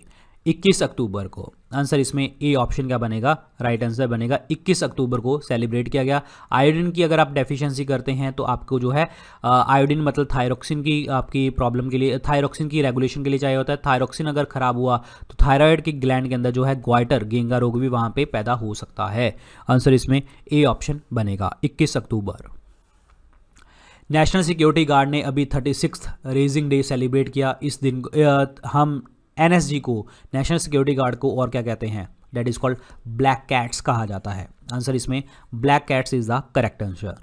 21 अक्टूबर को आंसर इसमें ए ऑप्शन क्या बनेगा राइट आंसर बनेगा 21 अक्टूबर को सेलिब्रेट किया गया आयोडीन की अगर आप डेफिशिएंसी करते हैं तो आपको जो है आयोडीन मतलब थायरोक्सिन की आपकी प्रॉब्लम के लिए थायरोक्सिन की रेगुलेशन के लिए चाहिए होता है थायरोक्सिन अगर खराब हुआ तो थायराइड के ग्लैंड के अंदर जो है ग्वाइटर गेंगा रोग भी वहाँ पर पैदा हो सकता है आंसर इसमें ए ऑप्शन बनेगा इक्कीस अक्टूबर नेशनल सिक्योरिटी गार्ड ने अभी थर्टी रेजिंग डे सेलिब्रेट किया इस दिन हम एन को नेशनल सिक्योरिटी गार्ड को और क्या कहते हैं that is called black cats कहा जाता है आंसर इसमें black cats is the correct answer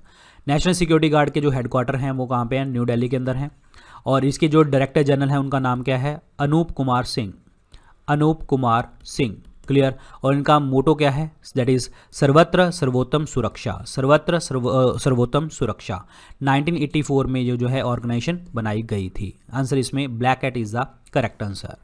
national security guard के जो हेडक्वार्टर हैं वो कहाँ पे हैं न्यू दिल्ली के अंदर हैं और इसके जो डायरेक्टर जनरल हैं उनका नाम क्या है अनूप कुमार सिंह अनूप कुमार सिंह क्लियर और इनका मोटो क्या है दैट इज सर्वत्र सर्वोत्तम सुरक्षा सर्वत्र सर्व सर्वोत्तम सुरक्षा 1984 में जो जो है ऑर्गेनाइजेशन बनाई गई थी आंसर इसमें black at is the correct answer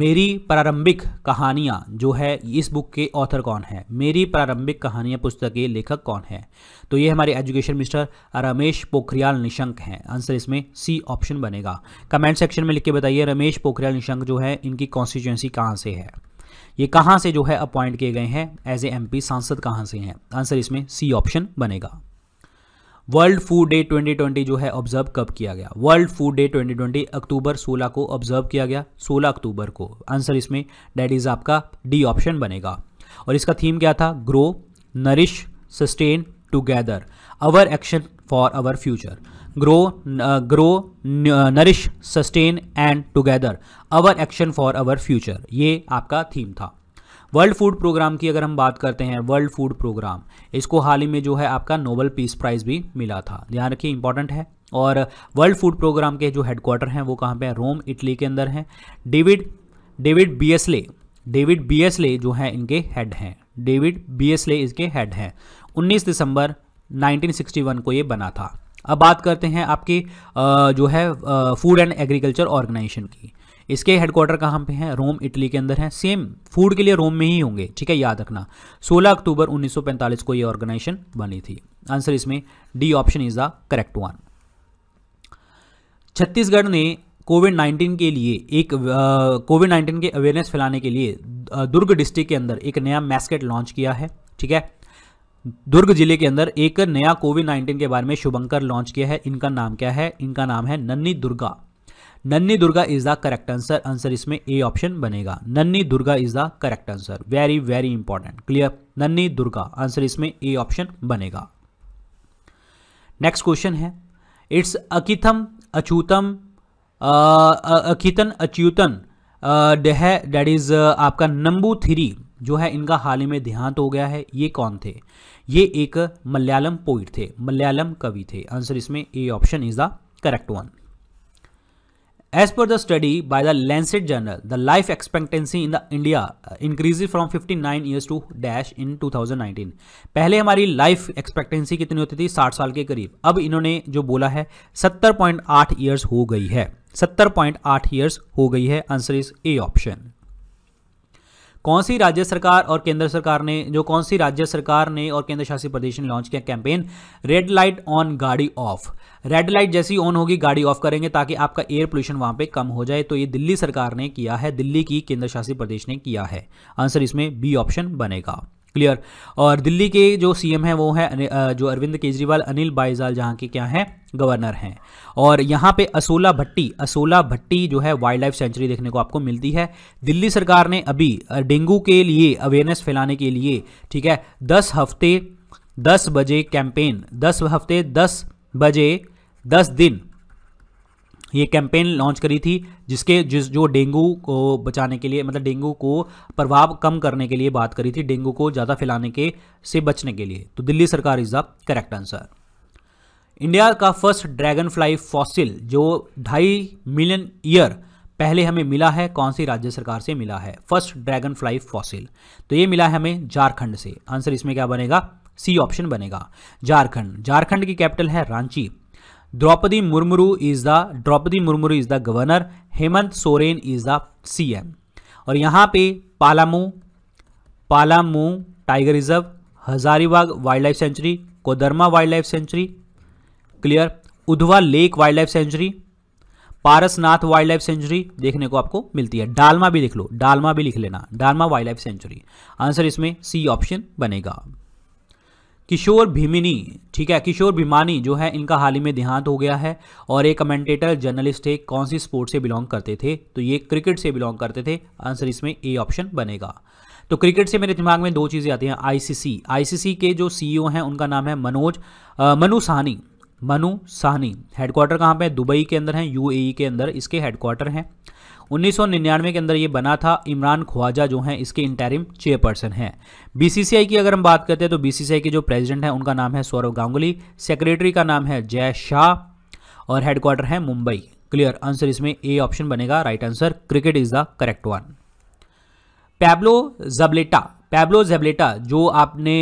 मेरी प्रारंभिक कहानियाँ जो है इस बुक के ऑथर कौन है मेरी प्रारंभिक कहानियाँ पुस्तक के लेखक कौन है तो ये हमारे एजुकेशन मिनिस्टर रमेश पोखरियाल निशंक हैं आंसर इसमें सी ऑप्शन बनेगा कमेंट सेक्शन में लिख के बताइए रमेश पोखरियाल निशंक जो है इनकी कॉन्स्टिट्यूंसी कहाँ से है ये कहाँ से जो है अपॉइंट किए गए हैं एज ए एम सांसद कहाँ से हैं आंसर इसमें सी ऑप्शन बनेगा वर्ल्ड फूड डे 2020 जो है ऑब्जर्व कब किया गया वर्ल्ड फूड डे 2020 अक्टूबर 16 को ऑब्जर्व किया गया 16 अक्टूबर को आंसर इसमें डेट इज आपका डी ऑप्शन बनेगा और इसका थीम क्या था grow nourish sustain together our action for our future grow grow nourish sustain and together our action for our future ये आपका थीम था वर्ल्ड फूड प्रोग्राम की अगर हम बात करते हैं वर्ल्ड फूड प्रोग्राम इसको हाल ही में जो है आपका नोबल पीस प्राइज़ भी मिला था ध्यान रखिए इंपॉर्टेंट है और वर्ल्ड फूड प्रोग्राम के जो हेडक्वार्टर हैं वो कहाँ पे हैं रोम इटली के अंदर हैं David David Beasley David Beasley जो हैं इनके हेड हैं डेविड बीएसले इसके हेड हैं 19 दिसंबर 1961 को ये बना था अब बात करते हैं आपकी जो है फूड एंड एग्रीकल्चर ऑर्गेनाइजेशन की इसके हेडक्वार्टर कहाँ पे हैं रोम इटली के अंदर हैं सेम फूड के लिए रोम में ही होंगे ठीक है याद रखना 16 अक्टूबर 1945 को ये ऑर्गेनाइजेशन बनी थी आंसर इसमें D option is the correct one Chhattisgarh ने कोविड 19 के लिए एक कोविड uh, 19 के अवेयरनेस फैलाने के लिए दुर्ग डिस्ट्रिक्ट के अंदर एक नया मैस्केट लॉन्च किया है ठीक है दुर्ग जिले के अंदर एक नया कोविड नाइन्टीन के बारे में शुभंकर लॉन्च किया है इनका नाम क्या है इनका नाम है Nanni Durga Nanni Durga is the correct answer answer इसमें ए ऑप्शन बनेगा Nanni Durga is the correct answer very very important clear Nanni Durga answer इसमें ए ऑप्शन बनेगा नेक्स्ट क्वेश्चन है it's Akkitham Achuthan Akkitham Achuthan that is आपका नंबू थ्री जो है इनका हाल ही में देहांत हो गया है ये कौन थे ये एक मलयालम पोइट थे मलयालम कवि थे आंसर इसमें A option is the correct one as per the study by the Lancet journal the life expectancy in the India increase from 59 nine years to dash in 2019 पहले हमारी लाइफ एक्सपेक्टेंसी कितनी होती थी 60 साल के करीब अब इन्होंने जो बोला है 70.8 ईयर्स हो गई है 70.8 ईयर्स हो गई है आंसर इज ए ऑप्शन कौन सी राज्य सरकार और केंद्र सरकार ने जो कौन सी राज्य सरकार ने और केंद्र शासित प्रदेश ने लॉन्च किया campaign red light on gaadi off red light जैसी ऑन होगी गाड़ी ऑफ करेंगे ताकि आपका एयर पोल्यूशन वहां पे कम हो जाए तो ये दिल्ली सरकार ने किया है दिल्ली की केंद्र शासित प्रदेश ने किया है आंसर इसमें बी ऑप्शन बनेगा क्लियर और दिल्ली के जो सीएम हैं वो हैं जो अरविंद केजरीवाल अनिल बाईजाल जहाँ के क्या हैं गवर्नर हैं और यहाँ पे असोला भट्टी असोला भट्टी जो है वाइल्ड लाइफ सेंचुरी देखने को आपको मिलती है दिल्ली सरकार ने अभी डेंगू के लिए अवेयरनेस फैलाने के लिए ठीक है दस हफ्ते दस बजे कैंपेन दस हफ्ते दस बजे दस दिन ये कैंपेन लॉन्च करी थी जिसके जिस जो डेंगू को बचाने के लिए मतलब डेंगू को प्रभाव कम करने के लिए बात करी थी डेंगू को ज़्यादा फैलाने के से बचने के लिए तो दिल्ली सरकार is the correct answer India का फर्स्ट ड्रैगन फ्लाई फॉसिल जो ढाई मिलियन ईयर पहले हमें मिला है कौन सी राज्य सरकार से मिला है फर्स्ट ड्रैगन फ्लाई फॉसिल तो ये मिला है हमें झारखंड से आंसर इसमें क्या बनेगा सी ऑप्शन बनेगा झारखंड झारखंड की कैपिटल है Ranchi Draupadi Murmu is the Draupadi Murmu is the governor Hemant Soren is the CM और यहाँ पे Palamu Palamu tiger reserve Hazaribagh wild life sanctuary Koderma wild life sanctuary clear Udhwa lake wild life sanctuary Parasnath wild life sanctuary देखने को आपको मिलती है डालमा भी लिख लो डालमा भी लिख लेना Dalma wild life sanctuary answer इसमें सी ऑप्शन बनेगा किशोर भीमिनी ठीक है किशोर भीमानी जो है इनका हाल ही में देहांत हो गया है और एक कमेंटेटर जर्नलिस्ट थे कौन सी स्पोर्ट से बिलोंग करते थे तो ये क्रिकेट से बिलोंग करते थे आंसर इसमें ए ऑप्शन बनेगा तो क्रिकेट से मेरे दिमाग में दो चीज़ें आती हैं आईसीसी आईसीसी के जो सीईओ e हैं उनका नाम है मनोज मनु साहनी मनु साहनी हेडक्वार्टर कहाँ पर दुबई के अंदर हैं यू e के अंदर इसके हेडक्वार्टर हैं 1999 के अंदर ये बना था इमरान ख्वाजा जो हैं इसके इंटरिम चेयरपर्सन हैं बीसीसीआई की अगर हम बात करते हैं तो बीसीसीआई के जो प्रेसिडेंट हैं उनका नाम है सौरव गांगुली सेक्रेटरी का नाम है जय शाह और हेडक्वार्टर है मुंबई क्लियर आंसर इसमें ए ऑप्शन बनेगा right answer cricket is the correct one Pablo Zabaleta Pablo Zabaleta जो आपने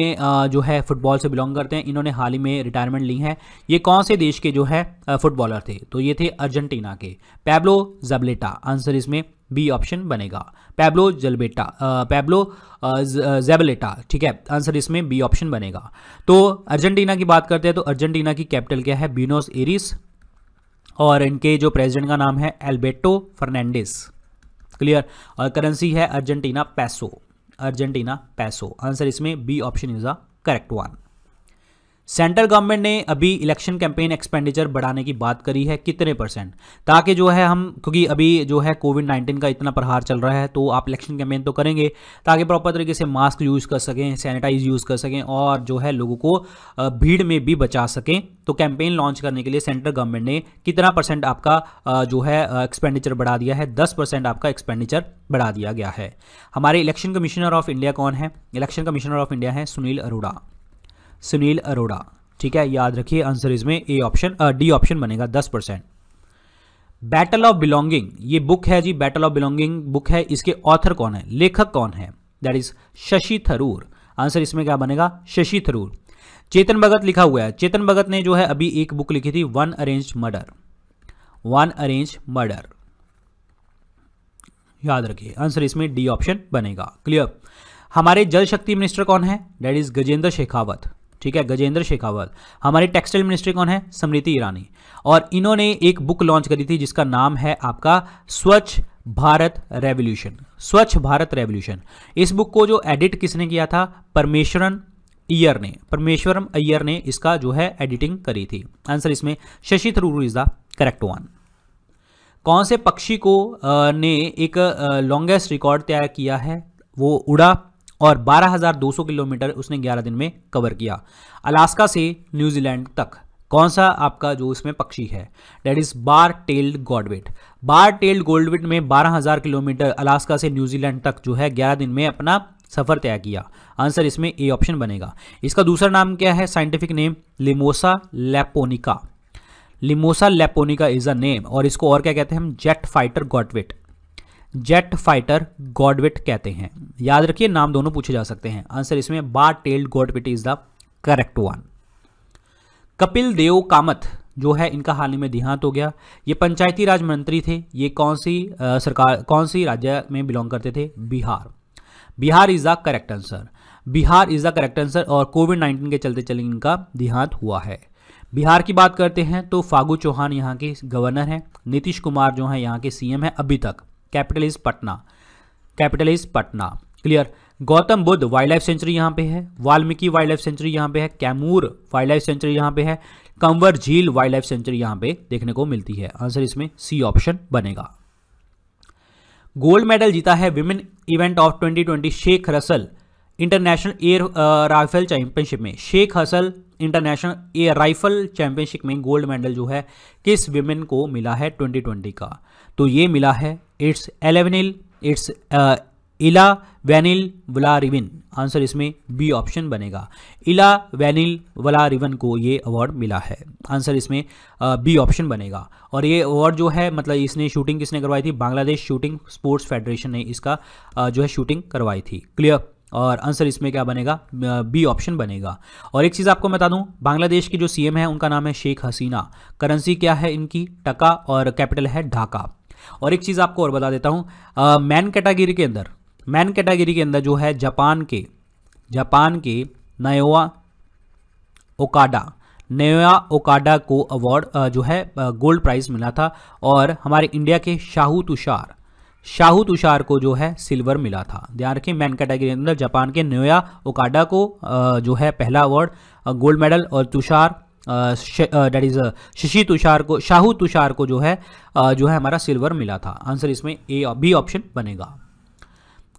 जो है फुटबॉल से बिलोंग करते हैं इन्होंने हाल ही में रिटायरमेंट ली है ये कौन से देश के जो है फुटबॉलर थे तो ये थे अर्जेंटीना के पैब्लो जेबलेटा आंसर इसमें बी ऑप्शन बनेगा पैब्लो जेलबेटा पैब्लो जेबलेटा ठीक है आंसर इसमें बी ऑप्शन बनेगा तो अर्जेंटीना की बात करते हैं तो अर्जेंटीना की कैपिटल क्या है बीनोस एरिस और इनके जो प्रेसिडेंट का नाम है एल्बेटो फर्नैंडिस क्लियर और करेंसी है Argentina peso Argentina peso answer इसमें B option is the correct one central government ने अभी इलेक्शन कैंपेन एक्सपेंडिचर बढ़ाने की बात करी है कितने परसेंट ताकि जो है हम क्योंकि अभी जो है कोविड नाइन्टीन का इतना प्रहार चल रहा है तो आप इलेक्शन कैंपेन तो करेंगे ताकि प्रॉपर तरीके से मास्क यूज़ कर सकें सैनिटाइज यूज़ कर सकें और जो है लोगों को भीड़ में भी बचा सकें तो कैंपेन लॉन्च करने के लिए सेंट्रल गवर्नमेंट ने कितना परसेंट आपका जो है एक्सपेंडिचर बढ़ा दिया है दस परसेंट आपका एक्सपेंडिचर बढ़ा दिया गया है हमारे इलेक्शन कमिश्नर ऑफ इंडिया कौन है इलेक्शन कमिश्नर ऑफ इंडिया है सुनील अरोड़ा सुनील अरोड़ा ठीक है याद रखिए आंसर इसमें ए ऑप्शन डी ऑप्शन बनेगा दस परसेंट बैटल ऑफ बिलोंगिंग ये बुक है जी बैटल ऑफ बिलोंगिंग बुक है इसके ऑथर कौन है लेखक कौन है that is Shashi Tharoor answer इसमें क्या बनेगा शशि थरूर चेतन भगत लिखा हुआ है चेतन भगत ने जो है अभी एक बुक लिखी थी one arranged murder one arranged murder याद रखिए आंसर इसमें डी ऑप्शन बनेगा क्लियर हमारे जल शक्ति मिनिस्टर कौन है डेट इज गजेंद्र शेखावत ठीक है गजेंद्र शेखावत हमारी टेक्सटाइल मिनिस्ट्री कौन है स्मृति ईरानी और इन्होंने एक बुक लॉन्च करी थी जिसका नाम है आपका स्वच्छ भारत रेवोल्यूशन स्वच्छ भारत रेवोल्यूशन इस बुक को जो एडिट किसने किया था परमेश्वरन ईयर ने परमेश्वरम अय्यर ने इसका जो है एडिटिंग करी थी आंसर इसमें Shashi Tharoor is the correct one कौन से पक्षी को ने एक लॉन्गेस्ट रिकॉर्ड तैयार किया है वो उड़ा और 12,200 किलोमीटर उसने 11 दिन में कवर किया अलास्का से न्यूजीलैंड तक कौन सा आपका जो इसमें पक्षी है that is bar tailed godwit bar tailed godwit में 12,000 किलोमीटर अलास्का से न्यूजीलैंड तक जो है 11 दिन में अपना सफर तय किया आंसर इसमें ए ऑप्शन बनेगा इसका दूसरा नाम क्या है scientific name Limosa lapponica Limosa lapponica is a name और इसको और क्या कहते हैं हम jet fighter godwit jet fighter godwit कहते हैं याद रखिए नाम दोनों पूछे जा सकते हैं आंसर इसमें bar tailed godwit is the correct one Kapil Dev Kamath जो है इनका हाल ही में देहांत हो गया ये पंचायती राज मंत्री थे ये कौन सी आ, सरकार कौन सी राज्य में बिलोंग करते थे Bihar Bihar is the correct answer Bihar is the correct answer और कोविड नाइन्टीन के चलते चले इनका देहांत हुआ है बिहार की बात करते हैं तो फागू चौहान यहाँ के गवर्नर हैं नीतीश कुमार जो हैं यहाँ के सीएम हैं अभी तक capital is Patna capital is Patna clear Gautam Buddha wild life sanctuary यहाँ पे है वाल्मीकि वाइल्ड लाइफ सेंचुरी यहाँ पे है कैमूर वाइल्ड लाइफ सेंचुरी यहाँ पे है कंवर झील वाइल्ड लाइफ सेंचुरी यहाँ पे देखने को मिलती है आंसर इसमें सी ऑप्शन बनेगा गोल्ड मेडल जीता है women event of 2020 Sheikh Russel international air rifle championship में Sheikh Russel international air rifle championship में गोल्ड मेडल जो है किस विमेन को मिला है 2020 का तो ये मिला है it's Elavenil it's Elavenil Valarivan answer इसमें बी ऑप्शन बनेगा इला वैनिल वलारिवन को ये अवार्ड मिला है आंसर इसमें बी uh, ऑप्शन बनेगा और ये अवार्ड जो है मतलब इसने शूटिंग किसने करवाई थी बांग्लादेश शूटिंग स्पोर्ट्स फेडरेशन ने इसका आ, uh, जो है शूटिंग करवाई थी क्लियर और आंसर इसमें क्या बनेगा बी uh, ऑप्शन बनेगा और एक चीज़ आपको बता दूं बांग्लादेश की जो सीएम है उनका नाम है शेख हसीना करेंसी क्या है इनकी टका और कैपिटल है ढाका और एक चीज़ आपको और बता देता हूँ मैन कैटेगरी के अंदर मैन कैटेगरी के अंदर जो है जापान के जापान के नयोआ ओकाडा नयोया ओकाडा को अवार्ड जो है गोल्ड प्राइज़ मिला था और हमारे इंडिया के शाहू तुषार शाहू तुषार को जो है सिल्वर मिला था ध्यान रखें मैन कैटेगरी के अंदर जापान के नोया ओकाडा को जो है पहला अवार्ड गोल्ड मेडल और तुषार डेट इज़ शशि तुषार को शाहू तुषार को जो है uh, जो है हमारा सिल्वर मिला था आंसर इसमें ए बी ऑप्शन बनेगा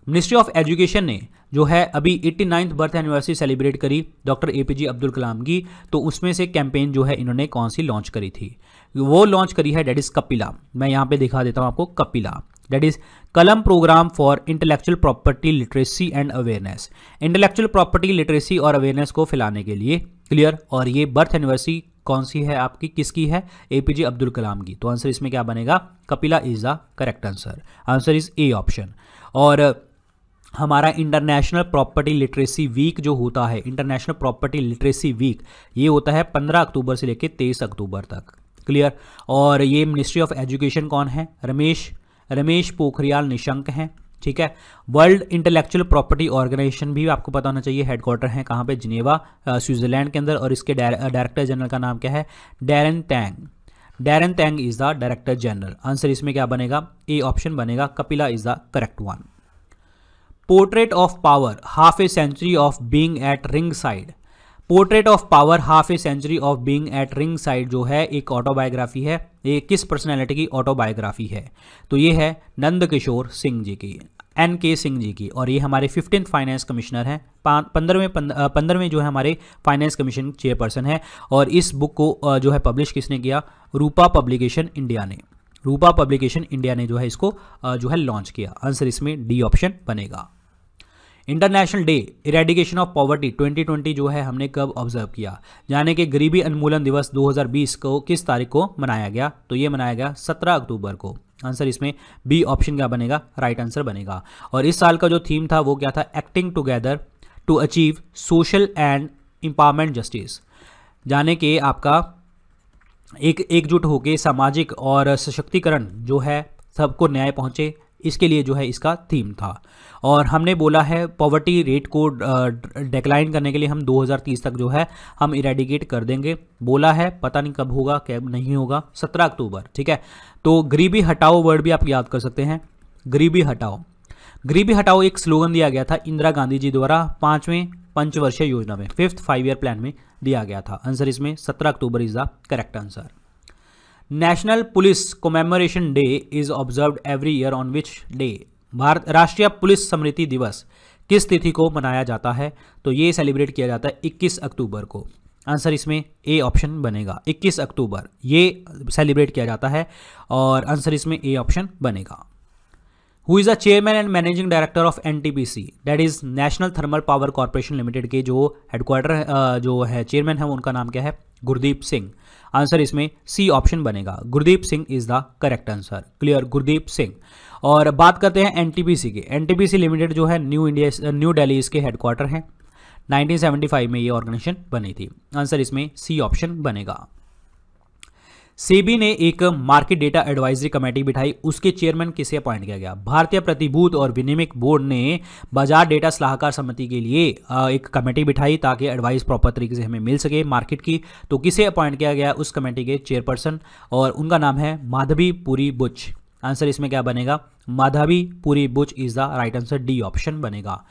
मिनिस्ट्री ऑफ एजुकेशन ने जो है अभी eighty ninth birth anniversary celebrate करी doctor A P J Abdul Kalam की तो उसमें से कैंपेन जो है इन्होंने कौन सी लॉन्च करी थी वो लॉन्च करी है डेट इज़ कपिला मैं यहाँ पे दिखा देता हूँ आपको Kapila that is Kalam programme for intellectual property literacy and awareness intellectual property literacy और अवेयरनेस को फैलाने के लिए क्लियर और ये बर्थ एनिवर्सरी कौन सी है आपकी किसकी है एपीजे अब्दुल कलाम की तो आंसर इसमें क्या बनेगा Kapila is the correct answer answer is A option और हमारा इंटरनेशनल प्रॉपर्टी लिटरेसी वीक जो होता है इंटरनेशनल प्रॉपर्टी लिटरेसी वीक ये होता है 15 अक्टूबर से लेकर 23 अक्टूबर तक क्लियर और ये मिनिस्ट्री ऑफ एजुकेशन कौन है रमेश रमेश पोखरियाल निशंक हैं ठीक है वर्ल्ड इंटेलेक्चुअल प्रॉपर्टी ऑर्गेनाइजेशन भी आपको पता होना चाहिए हेडक्वार्टर है कहाँ पे जिनेवा स्विट्जरलैंड के अंदर और इसके डायरेक्टर जनरल का नाम क्या है Daren Tang Daren Tang is the director general answer इसमें क्या बनेगा ए ऑप्शन बनेगा Kapila is the correct one portrait of power half a century of being at ringside portrait of power half a century of being at ringside जो है एक autobiography है ये किस पर्सनैलिटी की ऑटोबायोग्राफी है तो ये है नंद किशोर सिंह जी की एन के सिंह जी की और ये हमारे फिफ्टीन फाइनेंस कमिश्नर हैं पंद्रहवें पंद्रहवें जो है हमारे फाइनेंस कमीशन चेयरपर्सन है और इस बुक को जो है पब्लिश किसने किया रूपा पब्लिकेशन इंडिया ने रूपा पब्लिकेशन इंडिया ने जो है इसको जो है लॉन्च किया आंसर इसमें डी ऑप्शन बनेगा international day eradication of poverty 2020 जो है हमने कब ऑब्जर्व किया यानी कि गरीबी उन्मूलन दिवस 2020 को किस तारीख को मनाया गया तो ये मनाया गया 17 अक्टूबर को आंसर इसमें बी ऑप्शन क्या बनेगा राइट right आंसर बनेगा और इस साल का जो थीम था वो क्या था acting together to achieve social and empowerment justice जाने के आपका एक एकजुट होकर सामाजिक और सशक्तिकरण जो है सबको न्याय पहुँचे इसके लिए जो है इसका थीम था और हमने बोला है पॉवर्टी रेट को डिक्लाइन करने के लिए हम 2030 तक जो है हम इरेडिकेट कर देंगे बोला है पता नहीं कब होगा कब नहीं होगा 17 अक्टूबर ठीक है तो गरीबी हटाओ वर्ड भी आप याद कर सकते हैं गरीबी हटाओ गरीबी हटाओ एक स्लोगन दिया गया था इंदिरा गांधी जी द्वारा पांचवें पंचवर्षीय योजना में फिफ्थ फाइव ईयर प्लान में दिया गया था आंसर इसमें सत्रह October is the correct answer national police commemoration day is observe every year on which day Bharat राष्ट्रीय पुलिस स्मृति दिवस किस तिथि को मनाया जाता है तो ये सेलिब्रेट किया जाता है 21 अक्टूबर को आंसर इसमें ए ऑप्शन बनेगा 21 अक्टूबर ये सेलिब्रेट किया जाता है और आंसर इसमें ए ऑप्शन बनेगा who is a chairman and managing director of N T P C that is national thermal power corporation limited के जो हेडक्वार्टर जो है चेयरमैन है उनका नाम क्या है गुरदीप सिंह आंसर इसमें सी ऑप्शन बनेगा Gurdeep Singh is the correct answer clear Gurdeep Singh और बात करते हैं एनटीपीसी की एनटीपीसी लिमिटेड जो है न्यू इंडिया न्यू डेली इसके हेडक्वार्टर सेवेंटी 1975 में ये ऑर्गेनाइजेशन बनी थी आंसर इसमें सी ऑप्शन बनेगा सेबी ने एक मार्केट डेटा एडवाइजरी कमेटी बिठाई उसके चेयरमैन किसे अपॉइंट किया गया भारतीय प्रतिभूत और विनिमयक बोर्ड ने बाजार डेटा सलाहकार समिति के लिए एक कमेटी बिठाई ताकि एडवाइस प्रॉपर तरीके से हमें मिल सके मार्केट की तो किसे अपॉइंट किया गया उस कमेटी के चेयरपर्सन और उनका नाम है माधवी पुरी बुच्छ आंसर इसमें क्या बनेगा Madhabi Puri Buch is the right answer D option बनेगा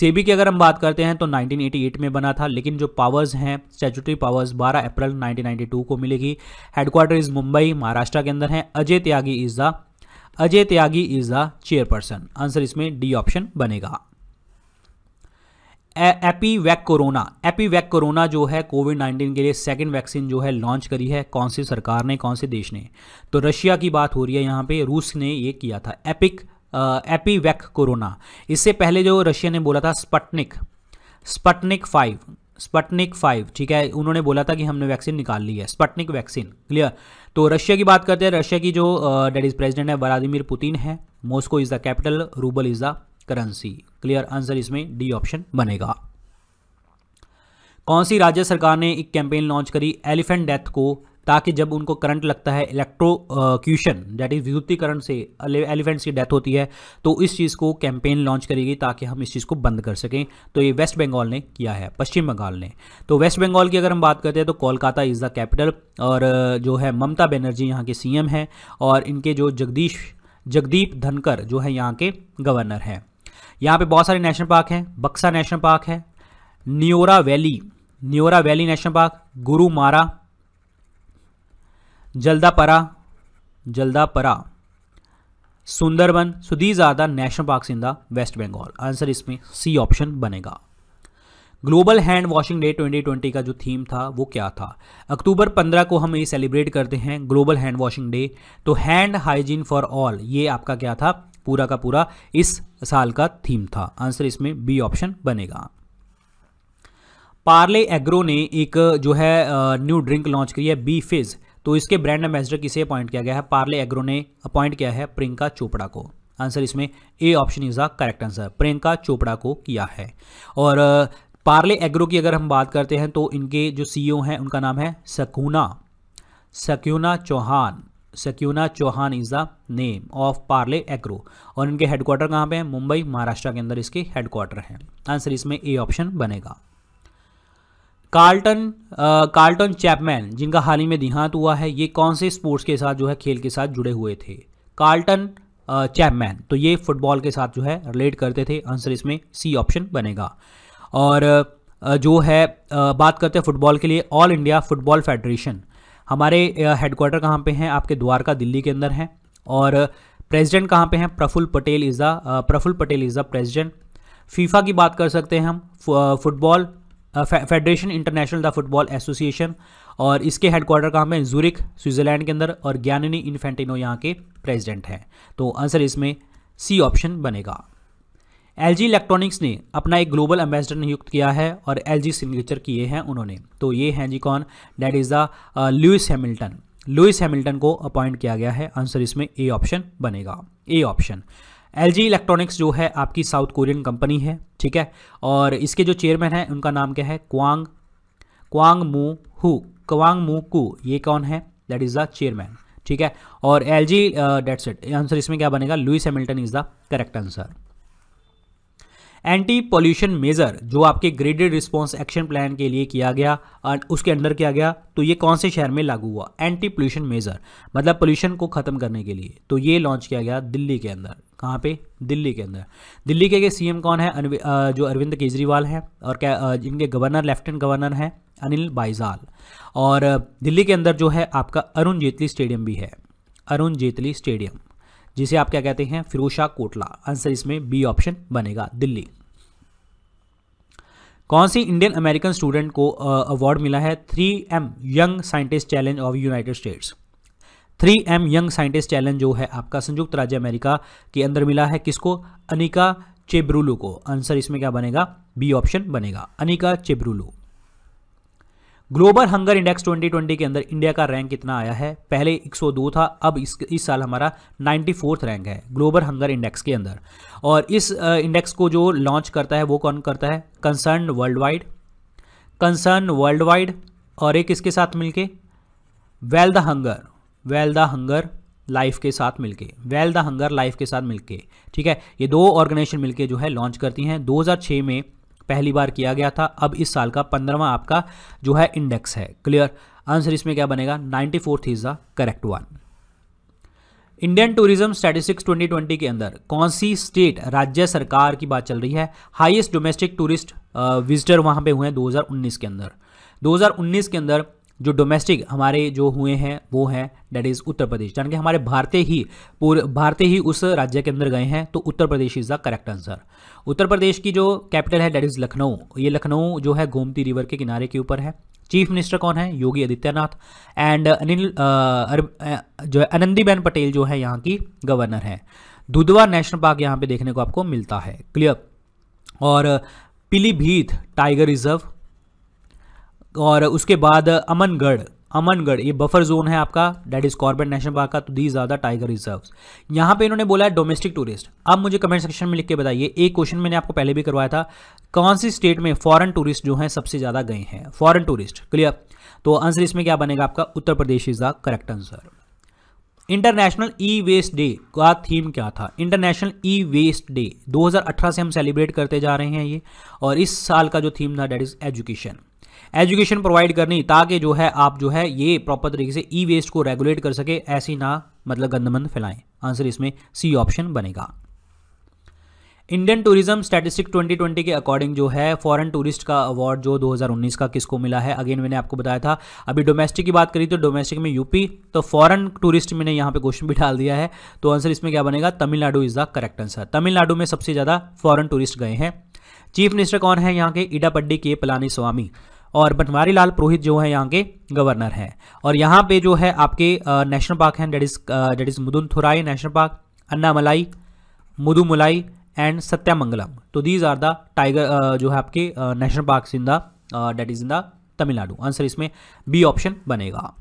सेबी की अगर हम बात करते हैं तो 1988 में बना था लेकिन जो पावर्स हैं स्टेचुटरी पावर्स 12 अप्रैल 1992 को मिलेगी हेडक्वार्टर इज मुंबई महाराष्ट्र के अंदर है Ajay Tyagi is the Ajay Tyagi is the chairperson answer इसमें डी ऑप्शन बनेगा EpiVacCorona EpiVacCorona जो है कोविड 19 के लिए सेकेंड वैक्सीन जो है लॉन्च करी है कौन सी सरकार ने कौन से देश ने तो रशिया की बात हो रही है यहाँ पे रूस ने ये किया था एपिक एपी वैक कोरोना इससे पहले जो रशिया ने बोला था Sputnik Sputnik five Sputnik five ठीक है उन्होंने बोला था कि हमने वैक्सीन निकाल ली है स्पटनिक वैक्सीन क्लियर तो रशिया की बात करते हैं रशिया की जो डेट इज़ प्रेजिडेंट है व्लादिमिर पुतिन है Moscow is the capital rouble is the currency clear answer इसमें डी ऑप्शन बनेगा कौन सी राज्य सरकार ने एक कैंपेन लॉन्च करी एलिफेंट डेथ को ताकि जब उनको करंट लगता है इलेक्ट्रो क्यूशन डेट इज विद्युतीकरण से एलिफेंट्स की डेथ होती है तो इस चीज़ को कैंपेन लॉन्च करेगी ताकि हम इस चीज़ को बंद कर सकें तो ये वेस्ट बंगाल ने किया है पश्चिम बंगाल ने तो वेस्ट बंगाल की अगर हम बात करते हैं तो कोलकाता इज़ द कैपिटल और जो है ममता बनर्जी यहाँ के सी हैं और इनके जो जगदीश जगदीप धनकर जो है यहाँ के गवर्नर हैं यहाँ पे बहुत सारे नेशनल पार्क हैं बक्सा नेशनल पार्क है Neora valley Neora valley national park Gorumara Jaldapara Jaldapara Sundarban so these are the national park in the West Bengal answer इसमें सी ऑप्शन बनेगा ग्लोबल हैंड वॉशिंग डे 2020 का जो थीम था वो क्या था अक्टूबर 15 को हम ये सेलिब्रेट करते हैं ग्लोबल हैंड वॉशिंग डे तो हैंड हाइजीन फॉर ऑल ये आपका क्या था पूरा का पूरा इस साल का थीम था आंसर इसमें बी ऑप्शन बनेगा पार्ले एग्रो ने एक जो है न्यू ड्रिंक लॉन्च की है बी फिज तो इसके ब्रांड एम्बेसडर किसे अपॉइंट किया गया है पार्ले एग्रो ने अपॉइंट किया है प्रियंका चोपड़ा को आंसर इसमें A option is the correct answer Priyanka Chopra को किया है और पार्ले एग्रो की अगर हम बात करते हैं तो इनके जो सीईओ e हैं उनका नाम है Schauna Schauna Chauhan Schauna Chauhan is the name of Parle Agro और इनके हेडक्वार्टर कहाँ पे हैं मुंबई महाराष्ट्र के अंदर इसके हेडक्वार्टर हैं आंसर इसमें ए ऑप्शन बनेगा कार्ल्टन कार्ल्टन चैपमैन जिनका हाल ही में देहांत हुआ है ये कौन से स्पोर्ट्स के साथ जो है खेल के साथ जुड़े हुए थे कार्ल्टन चैपमैन तो ये फुटबॉल के साथ जो है रिलेट करते थे आंसर इसमें सी ऑप्शन बनेगा और जो है बात करते हैं फुटबॉल के लिए ऑल इंडिया फुटबॉल फेडरेशन हमारे हेडक्वार्टर कहाँ पे हैं आपके द्वारका दिल्ली के अंदर हैं और प्रेसिडेंट कहाँ पे हैं Praful Patel is the Praful Patel is the president FIFA की बात कर सकते हैं हम football federation international the football association और इसके हेडक्वार्टर कहाँ पे जूरिक स्विट्ज़रलैंड के अंदर और ज्ञानिनी इन्फेंटिनो यहाँ के प्रेजिडेंट हैं तो आंसर इसमें सी ऑप्शन बनेगा एल जी इलेक्ट्रॉनिक्स ने अपना एक ग्लोबल एम्बेसडर नियुक्त किया है और एल जी सिग्नेचर किए हैं उन्होंने तो ये हैं जी कौन that is the Lewis Hamilton Lewis Hamilton को अपॉइंट किया गया है आंसर इसमें ए ऑप्शन बनेगा ए ऑप्शन एल जी इलेक्ट्रॉनिक्स जो है आपकी साउथ कोरियन कंपनी है ठीक है और इसके जो चेयरमैन हैं उनका नाम क्या है Kwang Kwang Mo Hu Kwang Mo Koo ये कौन है दैट इज़ द चेयरमैन ठीक है और L G dates it answer इसमें क्या बनेगा Lewis Hamilton is the correct answer anti pollution measure जो आपके ग्रेडेड रिस्पॉन्स एक्शन प्लान के लिए किया गया और उसके अंडर किया गया तो ये कौन से शहर में लागू हुआ एंटी पोल्यूशन मेजर मतलब पोल्यूशन को ख़त्म करने के लिए तो ये लॉन्च किया गया दिल्ली के अंदर कहाँ पे दिल्ली के अंदर दिल्ली के, सी एम कौन है जो अरविंद केजरीवाल हैं और क्या जिनके गवर्नर लेफ्टिनेंट गवर्नर हैं अनिल बाइजाल और दिल्ली के अंदर जो है आपका अरुण जेटली स्टेडियम भी है अरुण जेटली स्टेडियम जिसे आप क्या कहते हैं फिरोशा कोटला आंसर इसमें बी ऑप्शन बनेगा दिल्ली कौन सी इंडियन अमेरिकन स्टूडेंट को अवार्ड मिला है three M young scientist challenge of United States three M young scientist challenge जो है आपका संयुक्त राज्य अमेरिका के अंदर मिला है किसको अनिका चेब्रुलू को आंसर इसमें क्या बनेगा बी ऑप्शन बनेगा Anika Chebrolu global hunger index 2020 के अंदर इंडिया का रैंक कितना आया है पहले 102 था अब इस इस साल हमारा 94th रैंक है ग्लोबल हंगर इंडेक्स के अंदर और इस इंडेक्स को जो लॉन्च करता है वो कौन करता है Concern Worldwide Concern Worldwide और एक इसके साथ मिलके Welthungerhilfe Welthungerhilfe के साथ मिलके वेल द हंगर लाइफ के साथ मिलके ठीक है ये दो ऑर्गेनाइजेशन मिलके जो है लॉन्च करती हैं 2006 में पहली बार किया गया था अब इस साल का पंद्रहवा आपका जो है इंडेक्स है क्लियर आंसर इसमें क्या बनेगा ninety fourth is the correct one Indian tourism statistics 2020 के अंदर कौन सी स्टेट राज्य सरकार की बात चल रही है हाईएस्ट डोमेस्टिक टूरिस्ट विजिटर वहां पे हुए हैं 2019 के अंदर 2019 के अंदर जो डोमेस्टिक हमारे जो हुए हैं वो हैं डेट इज़ उत्तर प्रदेश यानी कि हमारे भारतीय ही पूरे भारतीय ही उस राज्य के अंदर गए हैं तो Uttar Pradesh is the correct answer Uttar Pradesh की जो कैपिटल है डेट इज़ लखनऊ ये लखनऊ जो है गोमती रिवर के किनारे के ऊपर है चीफ मिनिस्टर कौन है Yogi Adityanath and uh, Anil uh, uh, जो है आनंदीबेन पटेल जो है यहाँ की गवर्नर है दुधवा नेशनल पार्क यहाँ पे देखने को आपको मिलता है क्लियर और पीलीभीत टाइगर रिजर्व और उसके बाद अमनगढ़ अमनगढ़ ये बफर जोन है आपका that is Corbett national park का तो these are the tiger reserve यहाँ पे इन्होंने बोला है डोमेस्टिक टूरिस्ट अब मुझे कमेंट सेक्शन में लिख के बताइए एक क्वेश्चन मैंने आपको पहले भी करवाया था कौन सी स्टेट में फॉरेन टूरिस्ट जो हैं सबसे ज़्यादा गए हैं फॉरेन टूरिस्ट क्लियर तो आंसर इसमें क्या बनेगा आपका Uttar Pradesh is the correct answer international e waste day का थीम क्या था इंटरनेशनल ई वेस्ट डे 2018 से हम सेलिब्रेट करते जा रहे हैं ये और इस साल का जो थीम था that is education education provide करनी ताकि जो है आप जो है ये प्रॉपर तरीके से ई वेस्ट को रेगुलेट कर सके ऐसी ना मतलब गंदमंद फैलाएं आंसर इसमें सी ऑप्शन बनेगा इंडियन टूरिज्म स्टैटिस्टिक 2020 के अकॉर्डिंग जो है फॉरेन टूरिस्ट का अवार्ड जो 2019 का किसको मिला है अगेन मैंने आपको बताया था अभी डोमेस्टिक की बात करी तो डोमेस्टिक में यूपी तो फॉरेन टूरिस्ट मैंने यहां पे क्वेश्चन भी डाल दिया है तो आंसर इसमें क्या बनेगा Tamil Nadu is the correct answer Tamil Nadu में सबसे ज़्यादा फॉरन टूरिस्ट गए हैं चीफ मिनिस्टर कौन है यहाँ के इडापड्डी के पलानी स्वामी और बनवारी लाल पुरोहित जो है यहाँ के गवर्नर हैं और यहाँ पे जो है आपके नेशनल पार्क हैं that is that is Mundanthurai national park Anamalai Mudumalai and Sathyamangalam तो दीज आर द टाइगर जो है आपके national park in the that is in the Tamil Nadu answer इसमें बी ऑप्शन बनेगा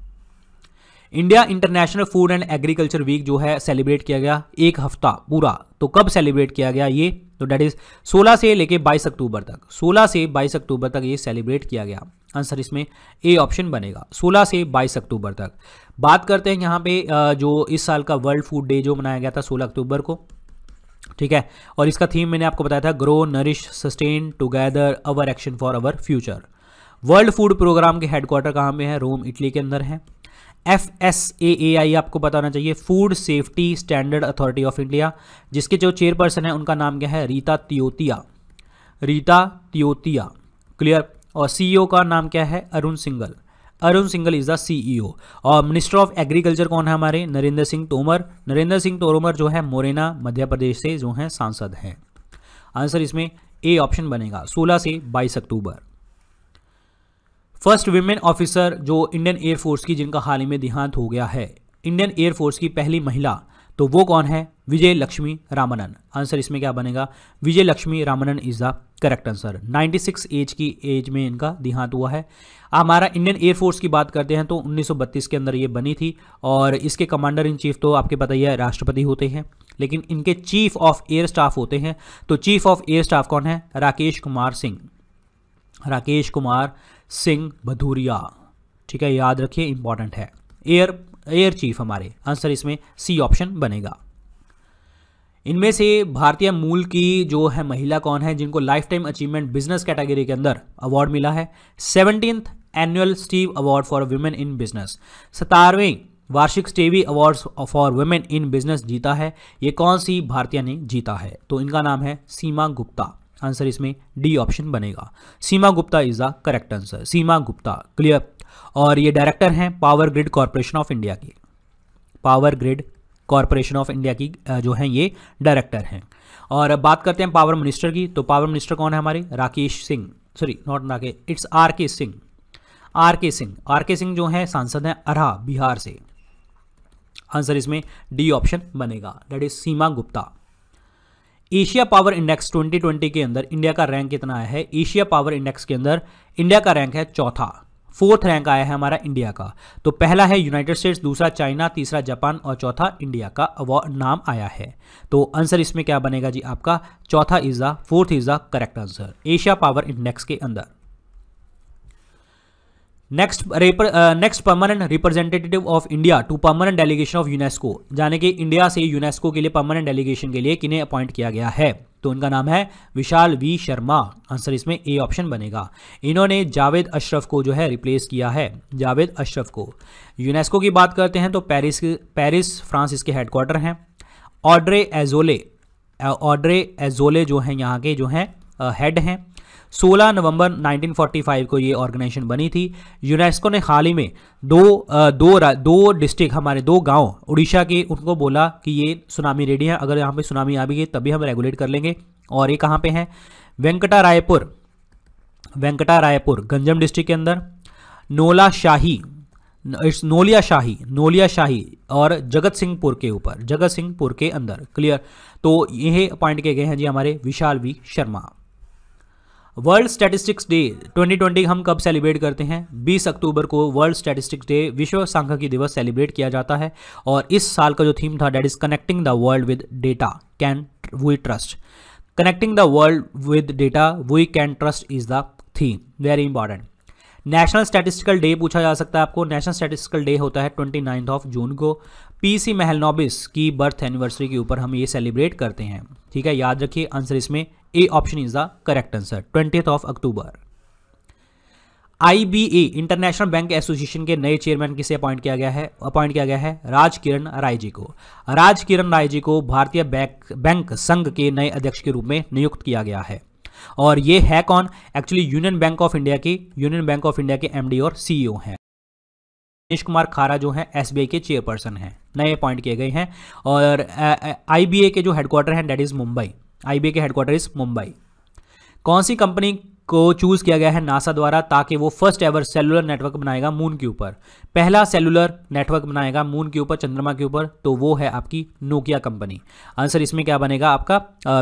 India international food and agriculture week जो है celebrate किया गया एक हफ्ता पूरा तो कब सेलिब्रेट किया गया ये तो डेट इज 16 से लेके 22 अक्टूबर तक 16 से 22 अक्टूबर तक ये सेलिब्रेट किया गया आंसर इसमें ए ऑप्शन बनेगा 16 से 22 अक्टूबर तक बात करते हैं यहाँ पे जो इस साल का वर्ल्ड फूड डे जो मनाया गया था सोलह अक्टूबर को ठीक है और इसका थीम मैंने आपको बताया था grow nourish sustain together our action for our future world food programme के हेडक्वार्टर कहाँ पे है रोम इटली के अंदर है एफ एस ए ए आई आपको बताना चाहिए food safety standard authority of India जिसके जो चेयरपर्सन है उनका नाम क्या है रीता त्योतिया रीता त्योतिया क्लियर और सीईओ e का नाम क्या है Arun Singhal Arun Singhal is the CEO और मिनिस्टर ऑफ एग्रीकल्चर कौन है हमारे नरेंद्र सिंह तोमर नरेंद्र सिंह तोमर जो है मोरेना मध्य प्रदेश से जो है सांसद हैं आंसर इसमें ए ऑप्शन बनेगा 16 से 22 अक्टूबर फर्स्ट वीमेन ऑफिसर जो इंडियन एयरफोर्स की जिनका हाल ही में देहांत हो गया है इंडियन एयरफोर्स की पहली महिला तो वो कौन है विजय लक्ष्मी रामनन आंसर इसमें क्या बनेगा Vijaya Lakshmi Ramanan is the correct answer 96 age की एज में इनका देहांत हुआ है हमारा इंडियन एयरफोर्स की बात करते हैं तो 1932 के अंदर ये बनी थी और इसके कमांडर इन चीफ तो आपके पता ही है राष्ट्रपति होते हैं लेकिन इनके चीफ ऑफ एयर स्टाफ होते हैं तो चीफ ऑफ एयर स्टाफ कौन है राकेश कुमार सिंह राकेश कुमार सिंह भदूरिया ठीक है याद रखिए इंपॉर्टेंट है एयर एयर चीफ हमारे आंसर इसमें सी ऑप्शन बनेगा इनमें से भारतीय मूल की जो है महिला कौन है जिनको life time achievement business category के अंदर अवार्ड मिला है seventeen annual Stevie award for women in business सतारवें वार्षिक Stevie award for women in business जीता है ये कौन सी भारतीय ने जीता है तो इनका नाम है सीमा गुप्ता आंसर इसमें डी ऑप्शन बनेगा Seema Gupta is the correct answer Seema Gupta clear और ये डायरेक्टर हैं power grid corporation of India की power grid corporation of India की जो हैं ये डायरेक्टर हैं और बात करते हैं पावर मिनिस्टर की तो पावर मिनिस्टर कौन है हमारे Rakesh Singh sorry not Rakesh it's R K Singh are K Singh are K Singh जो हैं सांसद हैं अरहा बिहार से आंसर इसमें डी ऑप्शन बनेगा that is Seema Gupta Asia power index 2020 के अंदर इंडिया का रैंक कितना आया है एशिया पावर इंडेक्स के अंदर इंडिया का रैंक है चौथा फोर्थ रैंक आया है हमारा इंडिया का तो पहला है यूनाइटेड स्टेट्स दूसरा चाइना तीसरा जापान और चौथा इंडिया का अवार्ड नाम आया है तो आंसर इसमें क्या बनेगा जी आपका चौथा is the fourth is the correct answer Asia power index के अंदर next next permanent representative of India to permanent delegation of UNESCO जाने कि इंडिया से यूनेस्को के लिए परमानेंट डेलीगेशन के लिए किन्हें अपॉइंट किया गया है तो उनका नाम है विशाल वी शर्मा आंसर इसमें ए ऑप्शन बनेगा इन्होंने जावेद अशरफ को जो है रिप्लेस किया है जावेद अशरफ को यूनेस्को की बात करते हैं तो पेरिस पेरिस फ्रांस इसके हेडक्वार्टर हैं ऑड्रे एजोले ऑड्रे एजोले जो हैं यहाँ के जो हैं हेड uh, हैं 16 नवंबर 1945 को ये ऑर्गेनाइजेशन बनी थी यूनेस्को ने हाल ही में दो दो दो डिस्ट्रिक्ट हमारे दो गांव उड़ीसा के उनको बोला कि ये सुनामी रेडी है अगर यहाँ पे सुनामी आ भी गई तभी हम रेगुलेट कर लेंगे और ये कहाँ पे हैं वेंकटा रायपुर वेंकटा रायपुर गंजम डिस्ट्रिक्ट के अंदर नोला शाही नोलिया शाही नोलिया शाही और जगत सिंहपुर के ऊपर जगत सिंहपुर के अंदर क्लियर तो यह अपॉइंट किए गए हैं जी हमारे Vishal V Sharma world statistics day 2020 हम कब सेलिब्रेट करते हैं 20 अक्टूबर को वर्ल्ड स्टैटिस्टिक्स डे विश्व सांख्यिकी दिवस सेलिब्रेट किया जाता है और इस साल का जो थीम था that is connecting the world with data can we trust connecting the world with data we can trust is the theme very important national statistical day पूछा जा सकता है आपको नेशनल स्टैटिस्टिकल डे होता है ट्वेंटी नाइन्थ ऑफ जून को PC Mahalanobis की birth anniversary के ऊपर हम ये सेलिब्रेट करते हैं ठीक है याद रखिए आंसर इसमें A option is the correct answer 20th of October IBA international bank association के नए चेयरमैन किसे अपॉइंट किया गया है अपॉइंट किया गया है राज किरण राय जी को राज किरण राय जी को भारतीय बैंक बैंक संघ के नए अध्यक्ष के रूप में नियुक्त किया गया है और ये है कौन actually Union Bank of India के यूनियन बैंक ऑफ इंडिया के एमडी और सीईओ e हैं दिनेश कुमार खारा जो है एसबीआई के चेयरपर्सन हैं नए अपॉइंट किए गए हैं और आईबीए के जो हेडक्वार्टर हैं डेट इज़ मुंबई आईबीए के हेडक्वार्टर इज मुंबई कौन सी कंपनी को चूज किया गया है नासा द्वारा ताकि वो फर्स्ट एवर सेलुलर नेटवर्क बनाएगा मून के ऊपर पहला सेलुलर नेटवर्क बनाएगा मून के ऊपर चंद्रमा के ऊपर तो वो है आपकी नोकिया कंपनी आंसर इसमें क्या बनेगा आपका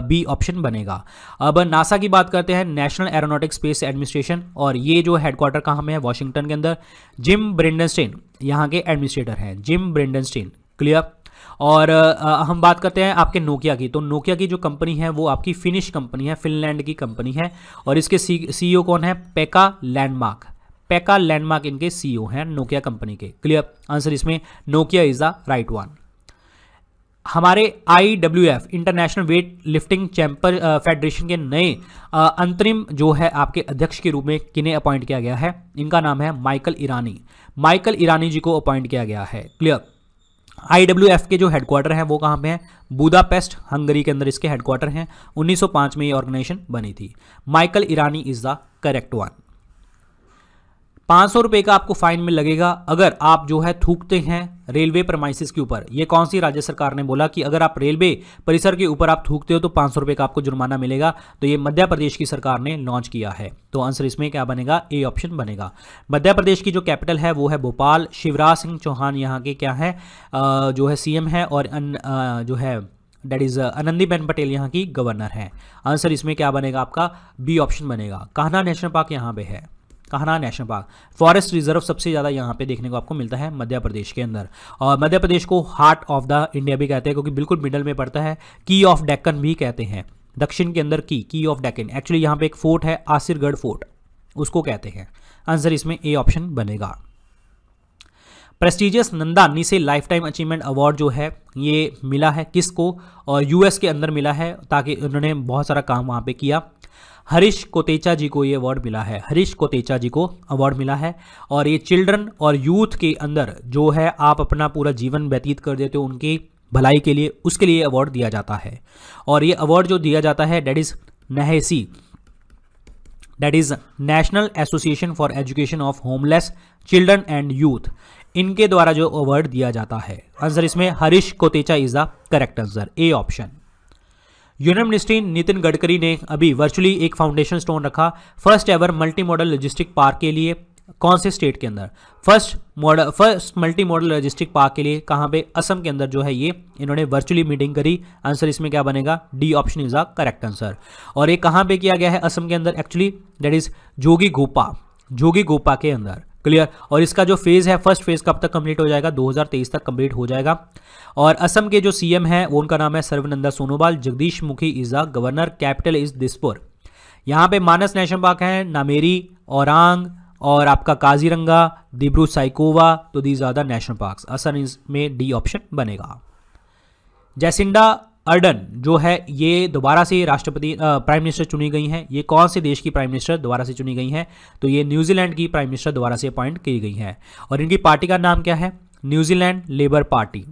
बी ऑप्शन बनेगा अब नासा की बात करते हैं नेशनल एरोनॉटिक स्पेस एडमिनिस्ट्रेशन और ये जो हेडक्वार्टर कहाँ में है वॉशिंगटन के अंदर जिम ब्रिंडनस्टेन यहाँ के एडमिनिस्ट्रेटर हैं जिम ब्रिंडनस्टेन क्लियर और आ, हम बात करते हैं आपके नोकिया की तो नोकिया की जो कंपनी है वो आपकी फिनिश कंपनी है फिनलैंड की कंपनी है और इसके सीईओ e कौन है पेका लैंडमार्क पेका लैंडमार्क इनके सीईओ e हैं नोकिया कंपनी के क्लियर आंसर इसमें Nokia is the right one हमारे I W F international weight lifting चैम्पर फेडरेशन के नए अंतरिम जो है आपके अध्यक्ष के रूप में किन्हें अपॉइंट किया गया है इनका नाम है माइकल ईरानी माइकल ईरानी जी को अपॉइंट किया गया है क्लियर एफ के जो हेडक्वार्टर हैं वो कहाँ पे हैं बुदापेस्ट हंगरी के अंदर इसके हेडक्वार्टर हैं 1905 में ये ऑर्गेनाइजेशन बनी थी Michael Irani is the correct one पाँच सौ रुपये का आपको फाइन में लगेगा अगर आप जो है थूकते हैं रेलवे प्रमाइसिस के ऊपर ये कौन सी राज्य सरकार ने बोला कि अगर आप रेलवे परिसर के ऊपर आप थूकते हो तो पाँच सौ का आपको जुर्माना मिलेगा तो ये मध्य प्रदेश की सरकार ने लॉन्च किया है तो आंसर इसमें क्या बनेगा ए ऑप्शन बनेगा मध्य प्रदेश की जो कैपिटल है वो है भोपाल शिवराज सिंह चौहान यहाँ के क्या है आ, जो है सी है और अन, आ, जो है डेट इज़ आनंदीबेन पटेल यहाँ की गवर्नर हैं आंसर इसमें क्या बनेगा आपका बी ऑप्शन बनेगा कान्हा नेशनल पार्क यहाँ पे है कहना नेशनल पार्क फॉरेस्ट रिजर्व सबसे ज़्यादा यहाँ पे देखने को आपको मिलता है मध्य प्रदेश के अंदर और मध्य प्रदेश को हार्ट ऑफ द इंडिया भी कहते हैं क्योंकि बिल्कुल मिडल में पड़ता है की ऑफ डेक्कन भी कहते हैं दक्षिण के अंदर की की ऑफ डेक्कन एक्चुअली यहाँ पे एक फोर्ट है आसिरगढ़ फोर्ट उसको कहते हैं आंसर इसमें ए ऑप्शन बनेगा प्रेस्टिजियस नंदा निसे लाइफ टाइम अचीवमेंट अवार्ड जो है ये मिला है किसको और यूएस के अंदर मिला है ताकि उन्होंने बहुत सारा काम वहाँ पे किया हरीश कोतेचा जी को ये अवार्ड मिला है हरीश कोतेचा जी को अवार्ड मिला है और ये चिल्ड्रन और यूथ के अंदर जो है आप अपना पूरा जीवन व्यतीत कर देते हो उनकी भलाई के लिए उसके लिए अवार्ड दिया जाता है और ये अवार्ड जो दिया जाता है डेट इज़ नहसी that is national association for education of homeless children and youth इनके द्वारा जो अवार्ड दिया जाता है आंसर इसमें Harish Kotecha is the correct answer A option union ministry Nitin Gadkari ने अभी वर्चुअली एक फाउंडेशन स्टोन रखा first ever multi modal logistic park के लिए कौन से स्टेट के अंदर first modal first multi modal logistic park के लिए कहाँ पे असम के अंदर जो है ये इन्होंने वर्चुअली मीटिंग करी आंसर इसमें क्या बनेगा D option is a correct answer और ये कहाँ पे किया गया है असम के अंदर actually that is Jogighopa Jogighopa के अंदर क्लियर और इसका जो फेज़ है फर्स्ट फेज़ कब तक कंप्लीट हो जाएगा 2023 तक कंप्लीट हो जाएगा और असम के जो सीएम हैं उनका नाम है सर्वनंदा Sonowal Jagdish Mukhi is the governor capital is Dispur यहाँ पे मानस नेशनल पार्क है नामेरी औरंग और आपका काजीरंगा दिब्रू साइकोवा तो these are the national park Assam में डी ऑप्शन बनेगा जैसिंडा अर्डन जो है ये दोबारा से राष्ट्रपति प्राइम मिनिस्टर चुनी गई हैं ये कौन से देश की प्राइम मिनिस्टर दोबारा से चुनी गई हैं तो ये न्यूजीलैंड की प्राइम मिनिस्टर दोबारा से अपॉइंट की गई हैं और इनकी पार्टी का नाम क्या है New Zealand Labour Party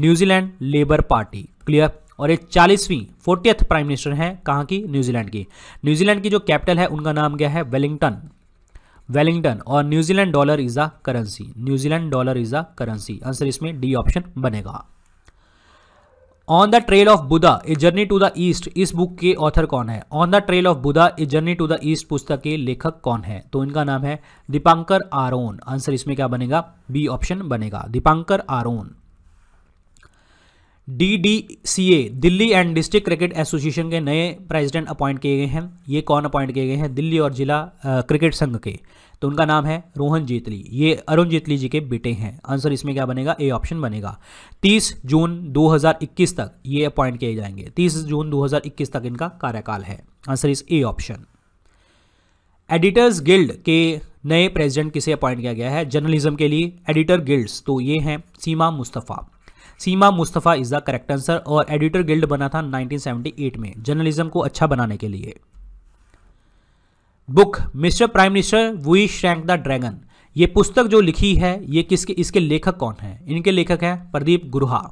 New Zealand Labour Party clear और ये चालीसवीं फोर्टियथ प्राइम मिनिस्टर हैं कहाँ की न्यूजीलैंड की न्यूजीलैंड की जो कैपिटल है उनका नाम क्या है वेलिंगटन वेलिंगटन और New Zealand dollar is a currency New Zealand dollar is a currency answer इसमें डी ऑप्शन बनेगा on the trail of Buddha a journey to the east इस बुक के ऑथर कौन है on the trail of Buddha a journey to the east पुस्तक के लेखक कौन है तो इनका नाम है दीपांकर आरोन आंसर इसमें क्या बनेगा बी ऑप्शन बनेगा Dipankar Aaron DDCA Delhi and district cricket association के नए प्रेसिडेंट अपॉइंट किए गए हैं ये कौन अपॉइंट किए गए हैं दिल्ली और जिला क्रिकेट संघ के तो उनका नाम है रोहन जेतली ये अरुण जेतली जी के बेटे हैं आंसर इसमें क्या बनेगा ए ऑप्शन बनेगा 30 जून 2021 तक ये अपॉइंट किए जाएंगे 30 जून 2021 तक इनका कार्यकाल है answer is A option editors guild के नए प्रेसिडेंट किसे अपॉइंट किया गया है जर्नलिज्म के लिए एडिटर गिल्ड्स तो ये हैं Seema Mustafa Seema Mustafa is the correct answer और एडिटर गिल्ड बना था 1978 में जर्नलिज्म को अच्छा बनाने के लिए book mister prime minister we shrank the dragon ये पुस्तक जो लिखी है ये किसके इसके लेखक कौन हैं इनके लेखक हैं प्रदीप गुरुहा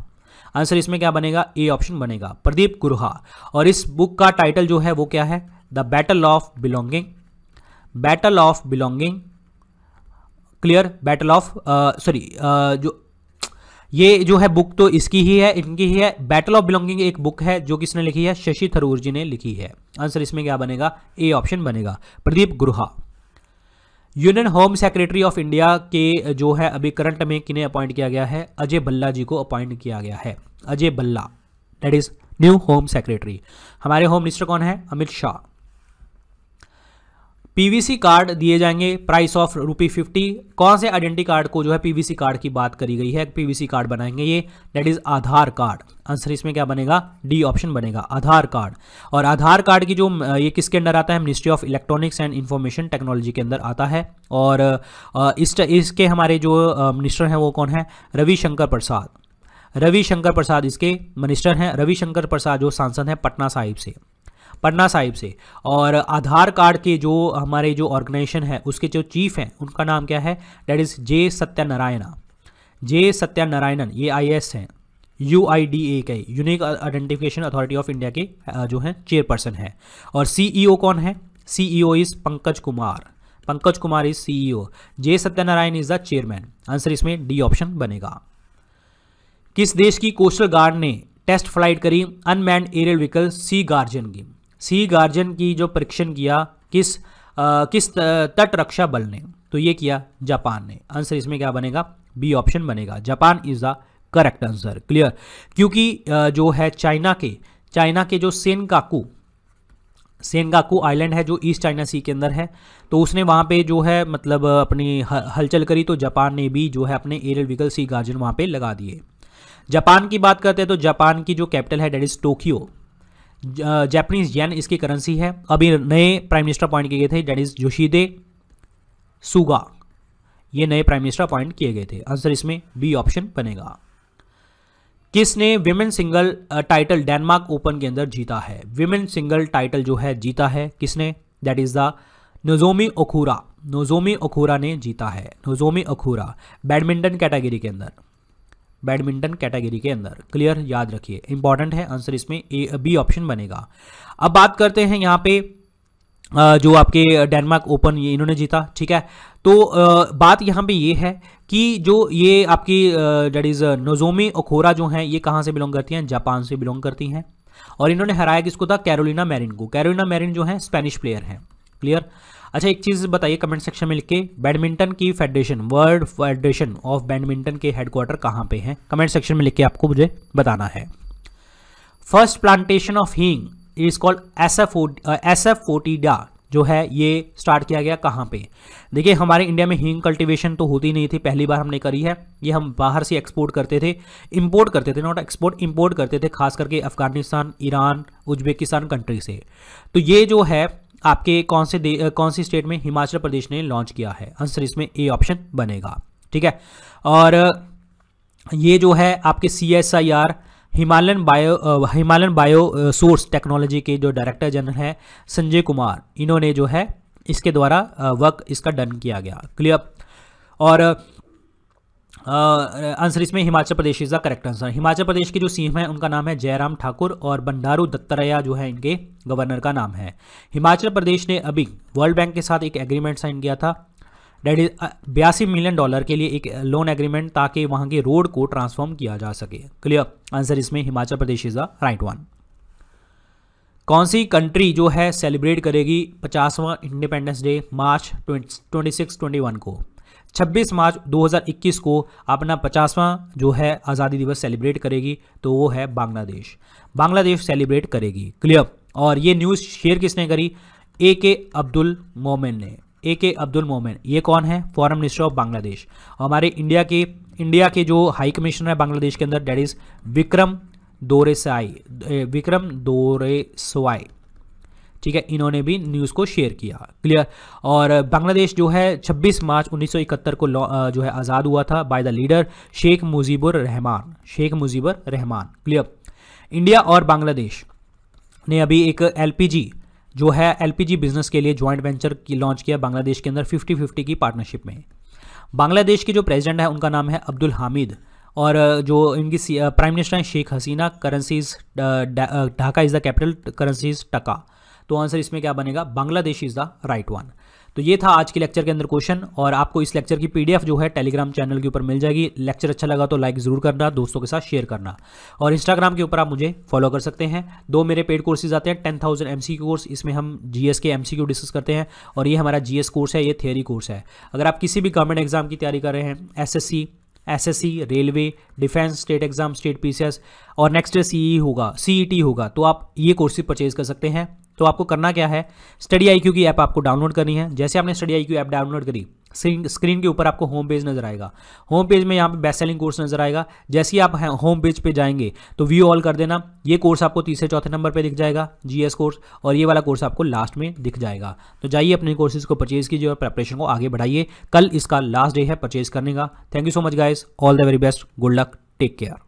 आंसर इसमें क्या बनेगा ए ऑप्शन बनेगा प्रदीप गुरुहा और इस बुक का टाइटल जो है वो क्या है the battle of belonging battle of belonging clear battle of sorry जो ये जो है बुक तो इसकी ही है इनकी ही है बैटल ऑफ बिलोंगिंग एक बुक है जो किसने लिखी है शशि थरूर जी ने लिखी है आंसर इसमें क्या बनेगा ए ऑप्शन बनेगा Pradeep Guruha union home secretary of India के जो है अभी करंट में किन्हें अपॉइंट किया गया है अजय बल्ला जी को अपॉइंट किया गया है Ajay Bhalla that is new home secretary हमारे होम मिनिस्टर कौन है अमित शाह पीवीसी कार्ड दिए जाएंगे प्राइस ऑफ रुपी फिफ्टी कौन से आइडेंटिटी कार्ड को जो है पीवीसी कार्ड की बात करी गई है पीवीसी कार्ड बनाएंगे ये that is Aadhaar card answer इसमें क्या बनेगा डी ऑप्शन बनेगा आधार कार्ड और आधार कार्ड की जो ये किसके अंडर आता है ministry of electronics and information technology के अंदर आता है और इस इसके हमारे जो मिनिस्टर हैं वो कौन है रविशंकर प्रसाद रविशंकर प्रसाद इसके मिनिस्टर हैं रविशंकर प्रसाद जो सांसद हैं पटना साहिब से पन्ना साहिब से और आधार कार्ड के जो हमारे जो ऑर्गेनाइजेशन है उसके जो चीफ हैं उनका नाम क्या है that is J Satyanarayana J Satyanarayanan ये आई एस हैं यू आई डी ए के unique identification authority of India के जो हैं चेयरपर्सन है और सी ई ओ कौन है C E O is Pankaj Kumar Pankaj Kumar is CEO J Satyanarayan is the chairman answer इसमें डी ऑप्शन बनेगा किस देश की कोस्टल गार्ड ने टेस्ट फ्लाइट करी unmanned aerial vehicle sea guardian की सी गार्जियन की जो परीक्षण किया किस आ, किस तट रक्षा बल ने तो ये किया जापान ने आंसर इसमें क्या बनेगा बी ऑप्शन बनेगा Japan is the correct answer clear क्योंकि जो है चाइना के चाइना के जो सेनकाकू सेनगाकू आइलैंड है जो ईस्ट चाइना सी के अंदर है तो उसने वहाँ पे जो है मतलब अपनी हलचल करी तो जापान ने भी जो है अपने एरियल व्हीकल सी गार्जियन वहाँ पे लगा दिए जापान की बात करते हैं तो जापान की जो कैपिटल है that is Tokyo Japanese yen इसकी करेंसी है अभी नए प्राइम मिनिस्टर अपॉइंट किए गए थे डेट इज जोशीदे सुगा ये नए प्राइम मिनिस्टर अपॉइंट किए गए थे आंसर इसमें बी ऑप्शन बनेगा किसने women single title Denmark open के अंदर जीता है विमेन सिंगल टाइटल जो है जीता है किसने that is the Nozomi Okuhara Nozomi Okuhara ने जीता है नोजोमी ओखूरा बैडमिंटन कैटेगरी के अंदर बैडमिंटन कैटेगरी के अंदर क्लियर याद रखिए इंपॉर्टेंट है आंसर इसमें ए बी ऑप्शन बनेगा अब बात करते हैं यहाँ पे जो आपके डेनमार्क ओपन ये इन्होंने जीता ठीक है तो बात यहाँ पे ये है कि जो ये आपकी डेट इज़ नोजोमी ओखोरा जो हैं ये कहाँ से बिलोंग करती हैं जापान से बिलोंग करती हैं और इन्होंने हराया किसको था कैरोलिना मैरिन को कैरोलिना मैरिन जो है स्पेनिश प्लेयर हैं क्लियर अच्छा एक चीज़ बताइए कमेंट सेक्शन में लिख के बैडमिंटन की federation world federation of badminton के हेडक्वार्टर कहाँ पे हैं कमेंट सेक्शन में लिख के आपको मुझे बताना है first plantation of hing is called S F S F foetida जो है ये स्टार्ट किया गया कहाँ पे देखिए हमारे इंडिया में हींग कल्टीवेशन तो होती नहीं थी पहली बार हमने करी है ये हम बाहर से एक्सपोर्ट करते थे इंपोर्ट करते थे नॉट एक्सपोर्ट इंपोर्ट करते थे खास करके अफगानिस्तान ईरान उज्बेकिस्तान कंट्री से तो ये जो है आपके कौन से कौन सी स्टेट में हिमाचल प्रदेश ने लॉन्च किया है आंसर इसमें ए ऑप्शन बनेगा ठीक है और ये जो है आपके C S I R Himalayan bio Himalayan bio source technology के जो डायरेक्टर जनरल हैं संजय कुमार इन्होंने जो है इसके द्वारा वर्क इसका डन किया गया क्लियर और आंसर इसमें Himachal Pradesh is the correct answer Himachal Pradesh के जो सीएम हैं उनका नाम है जयराम ठाकुर और बंडारू दत्तात्रेया जो है इनके गवर्नर का नाम है हिमाचल प्रदेश ने अभी वर्ल्ड बैंक के साथ एक एग्रीमेंट साइन किया था डेट इज बयासी मिलियन डॉलर के लिए एक लोन एग्रीमेंट ताकि वहाँ के रोड को ट्रांसफॉर्म किया जा सके क्लियर आंसर इसमें Himachal Pradesh is the right one कौन सी कंट्री जो है सेलिब्रेट करेगी पचासवां independence day March twenty six twenty one को 26 मार्च 2021 को अपना पचासवां जो है आज़ादी दिवस सेलिब्रेट करेगी तो वो है बांग्लादेश बांग्लादेश सेलिब्रेट करेगी क्लियर और ये न्यूज़ शेयर किसने करी ए के अब्दुल मोमेन ने ए के अब्दुल मोमेन ये कौन है फॉरन मिनिस्टर ऑफ बांग्लादेश हमारे इंडिया के इंडिया के जो हाई कमिश्नर है बांग्लादेश के अंदर डेट इज़ विक्रम दोरेसाई विक्रम दोरेसवाई ठीक है इन्होंने भी न्यूज़ को शेयर किया क्लियर और बांग्लादेश जो है 26 मार्च 1971 को जो है आज़ाद हुआ था by the leader Sheikh Mujibur Rahman Sheikh Mujibur Rahman clear India और बांग्लादेश ने अभी एक एल जो है एल बिजनेस के लिए ज्वाइंट वेंचर की लॉन्च किया बांग्लादेश के अंदर फिफ्टी फिफ्टी की पार्टनरशिप में बांग्लादेश के जो प्रेसिडेंट है उनका नाम है अब्दुल हामिद और जो इनकी प्राइम मिनिस्टर हैं Sheikh Hasina currency is Dhaka is the capital currency is taka तो आंसर इसमें क्या बनेगा Bangladesh is the right one तो ये था आज के लेक्चर के अंदर क्वेश्चन और आपको इस लेक्चर की पीडीएफ जो है टेलीग्राम चैनल के ऊपर मिल जाएगी लेक्चर अच्छा लगा तो लाइक ज़रूर करना दोस्तों के साथ शेयर करना और इंस्टाग्राम के ऊपर आप मुझे फॉलो कर सकते हैं दो मेरे पेड कोर्सेज आते हैं टेन थाउजेंड एम कोर्स इसमें हम जी के एम डिस्कस करते हैं और ये हमारा जी कोर्स है ये थियरी कोर्स है अगर आप किसी भी गवर्नमेंट एग्जाम की तैयारी कर रहे हैं S SSC railway defence state exam state PCS और नेक्स्ट सीई e e होगा सीईटी e होगा तो आप ये कोर्सेज परचेज कर सकते हैं तो आपको करना क्या है स्टडी आई की ऐप आपको डाउनलोड करनी है जैसे आपने स्टडी आई ऐप डाउनलोड करी स्क्रीन के ऊपर आपको होम पेज नजर आएगा होम पेज में यहाँ पे बेस्ट सेलिंग कोर्स नजर आएगा जैसे ही आप होम पेज पे जाएंगे तो व्यू ऑल कर देना ये कोर्स आपको तीसरे चौथे नंबर पे दिख जाएगा जीएस कोर्स और ये वाला कोर्स आपको लास्ट में दिख जाएगा तो जाइए अपने कोर्सेज को परचेज कीजिए और प्रेपरेशन को आगे बढ़ाइए कल इसका लास्ट डे है परचेज करने का thank you so much guys all the very best good luck take care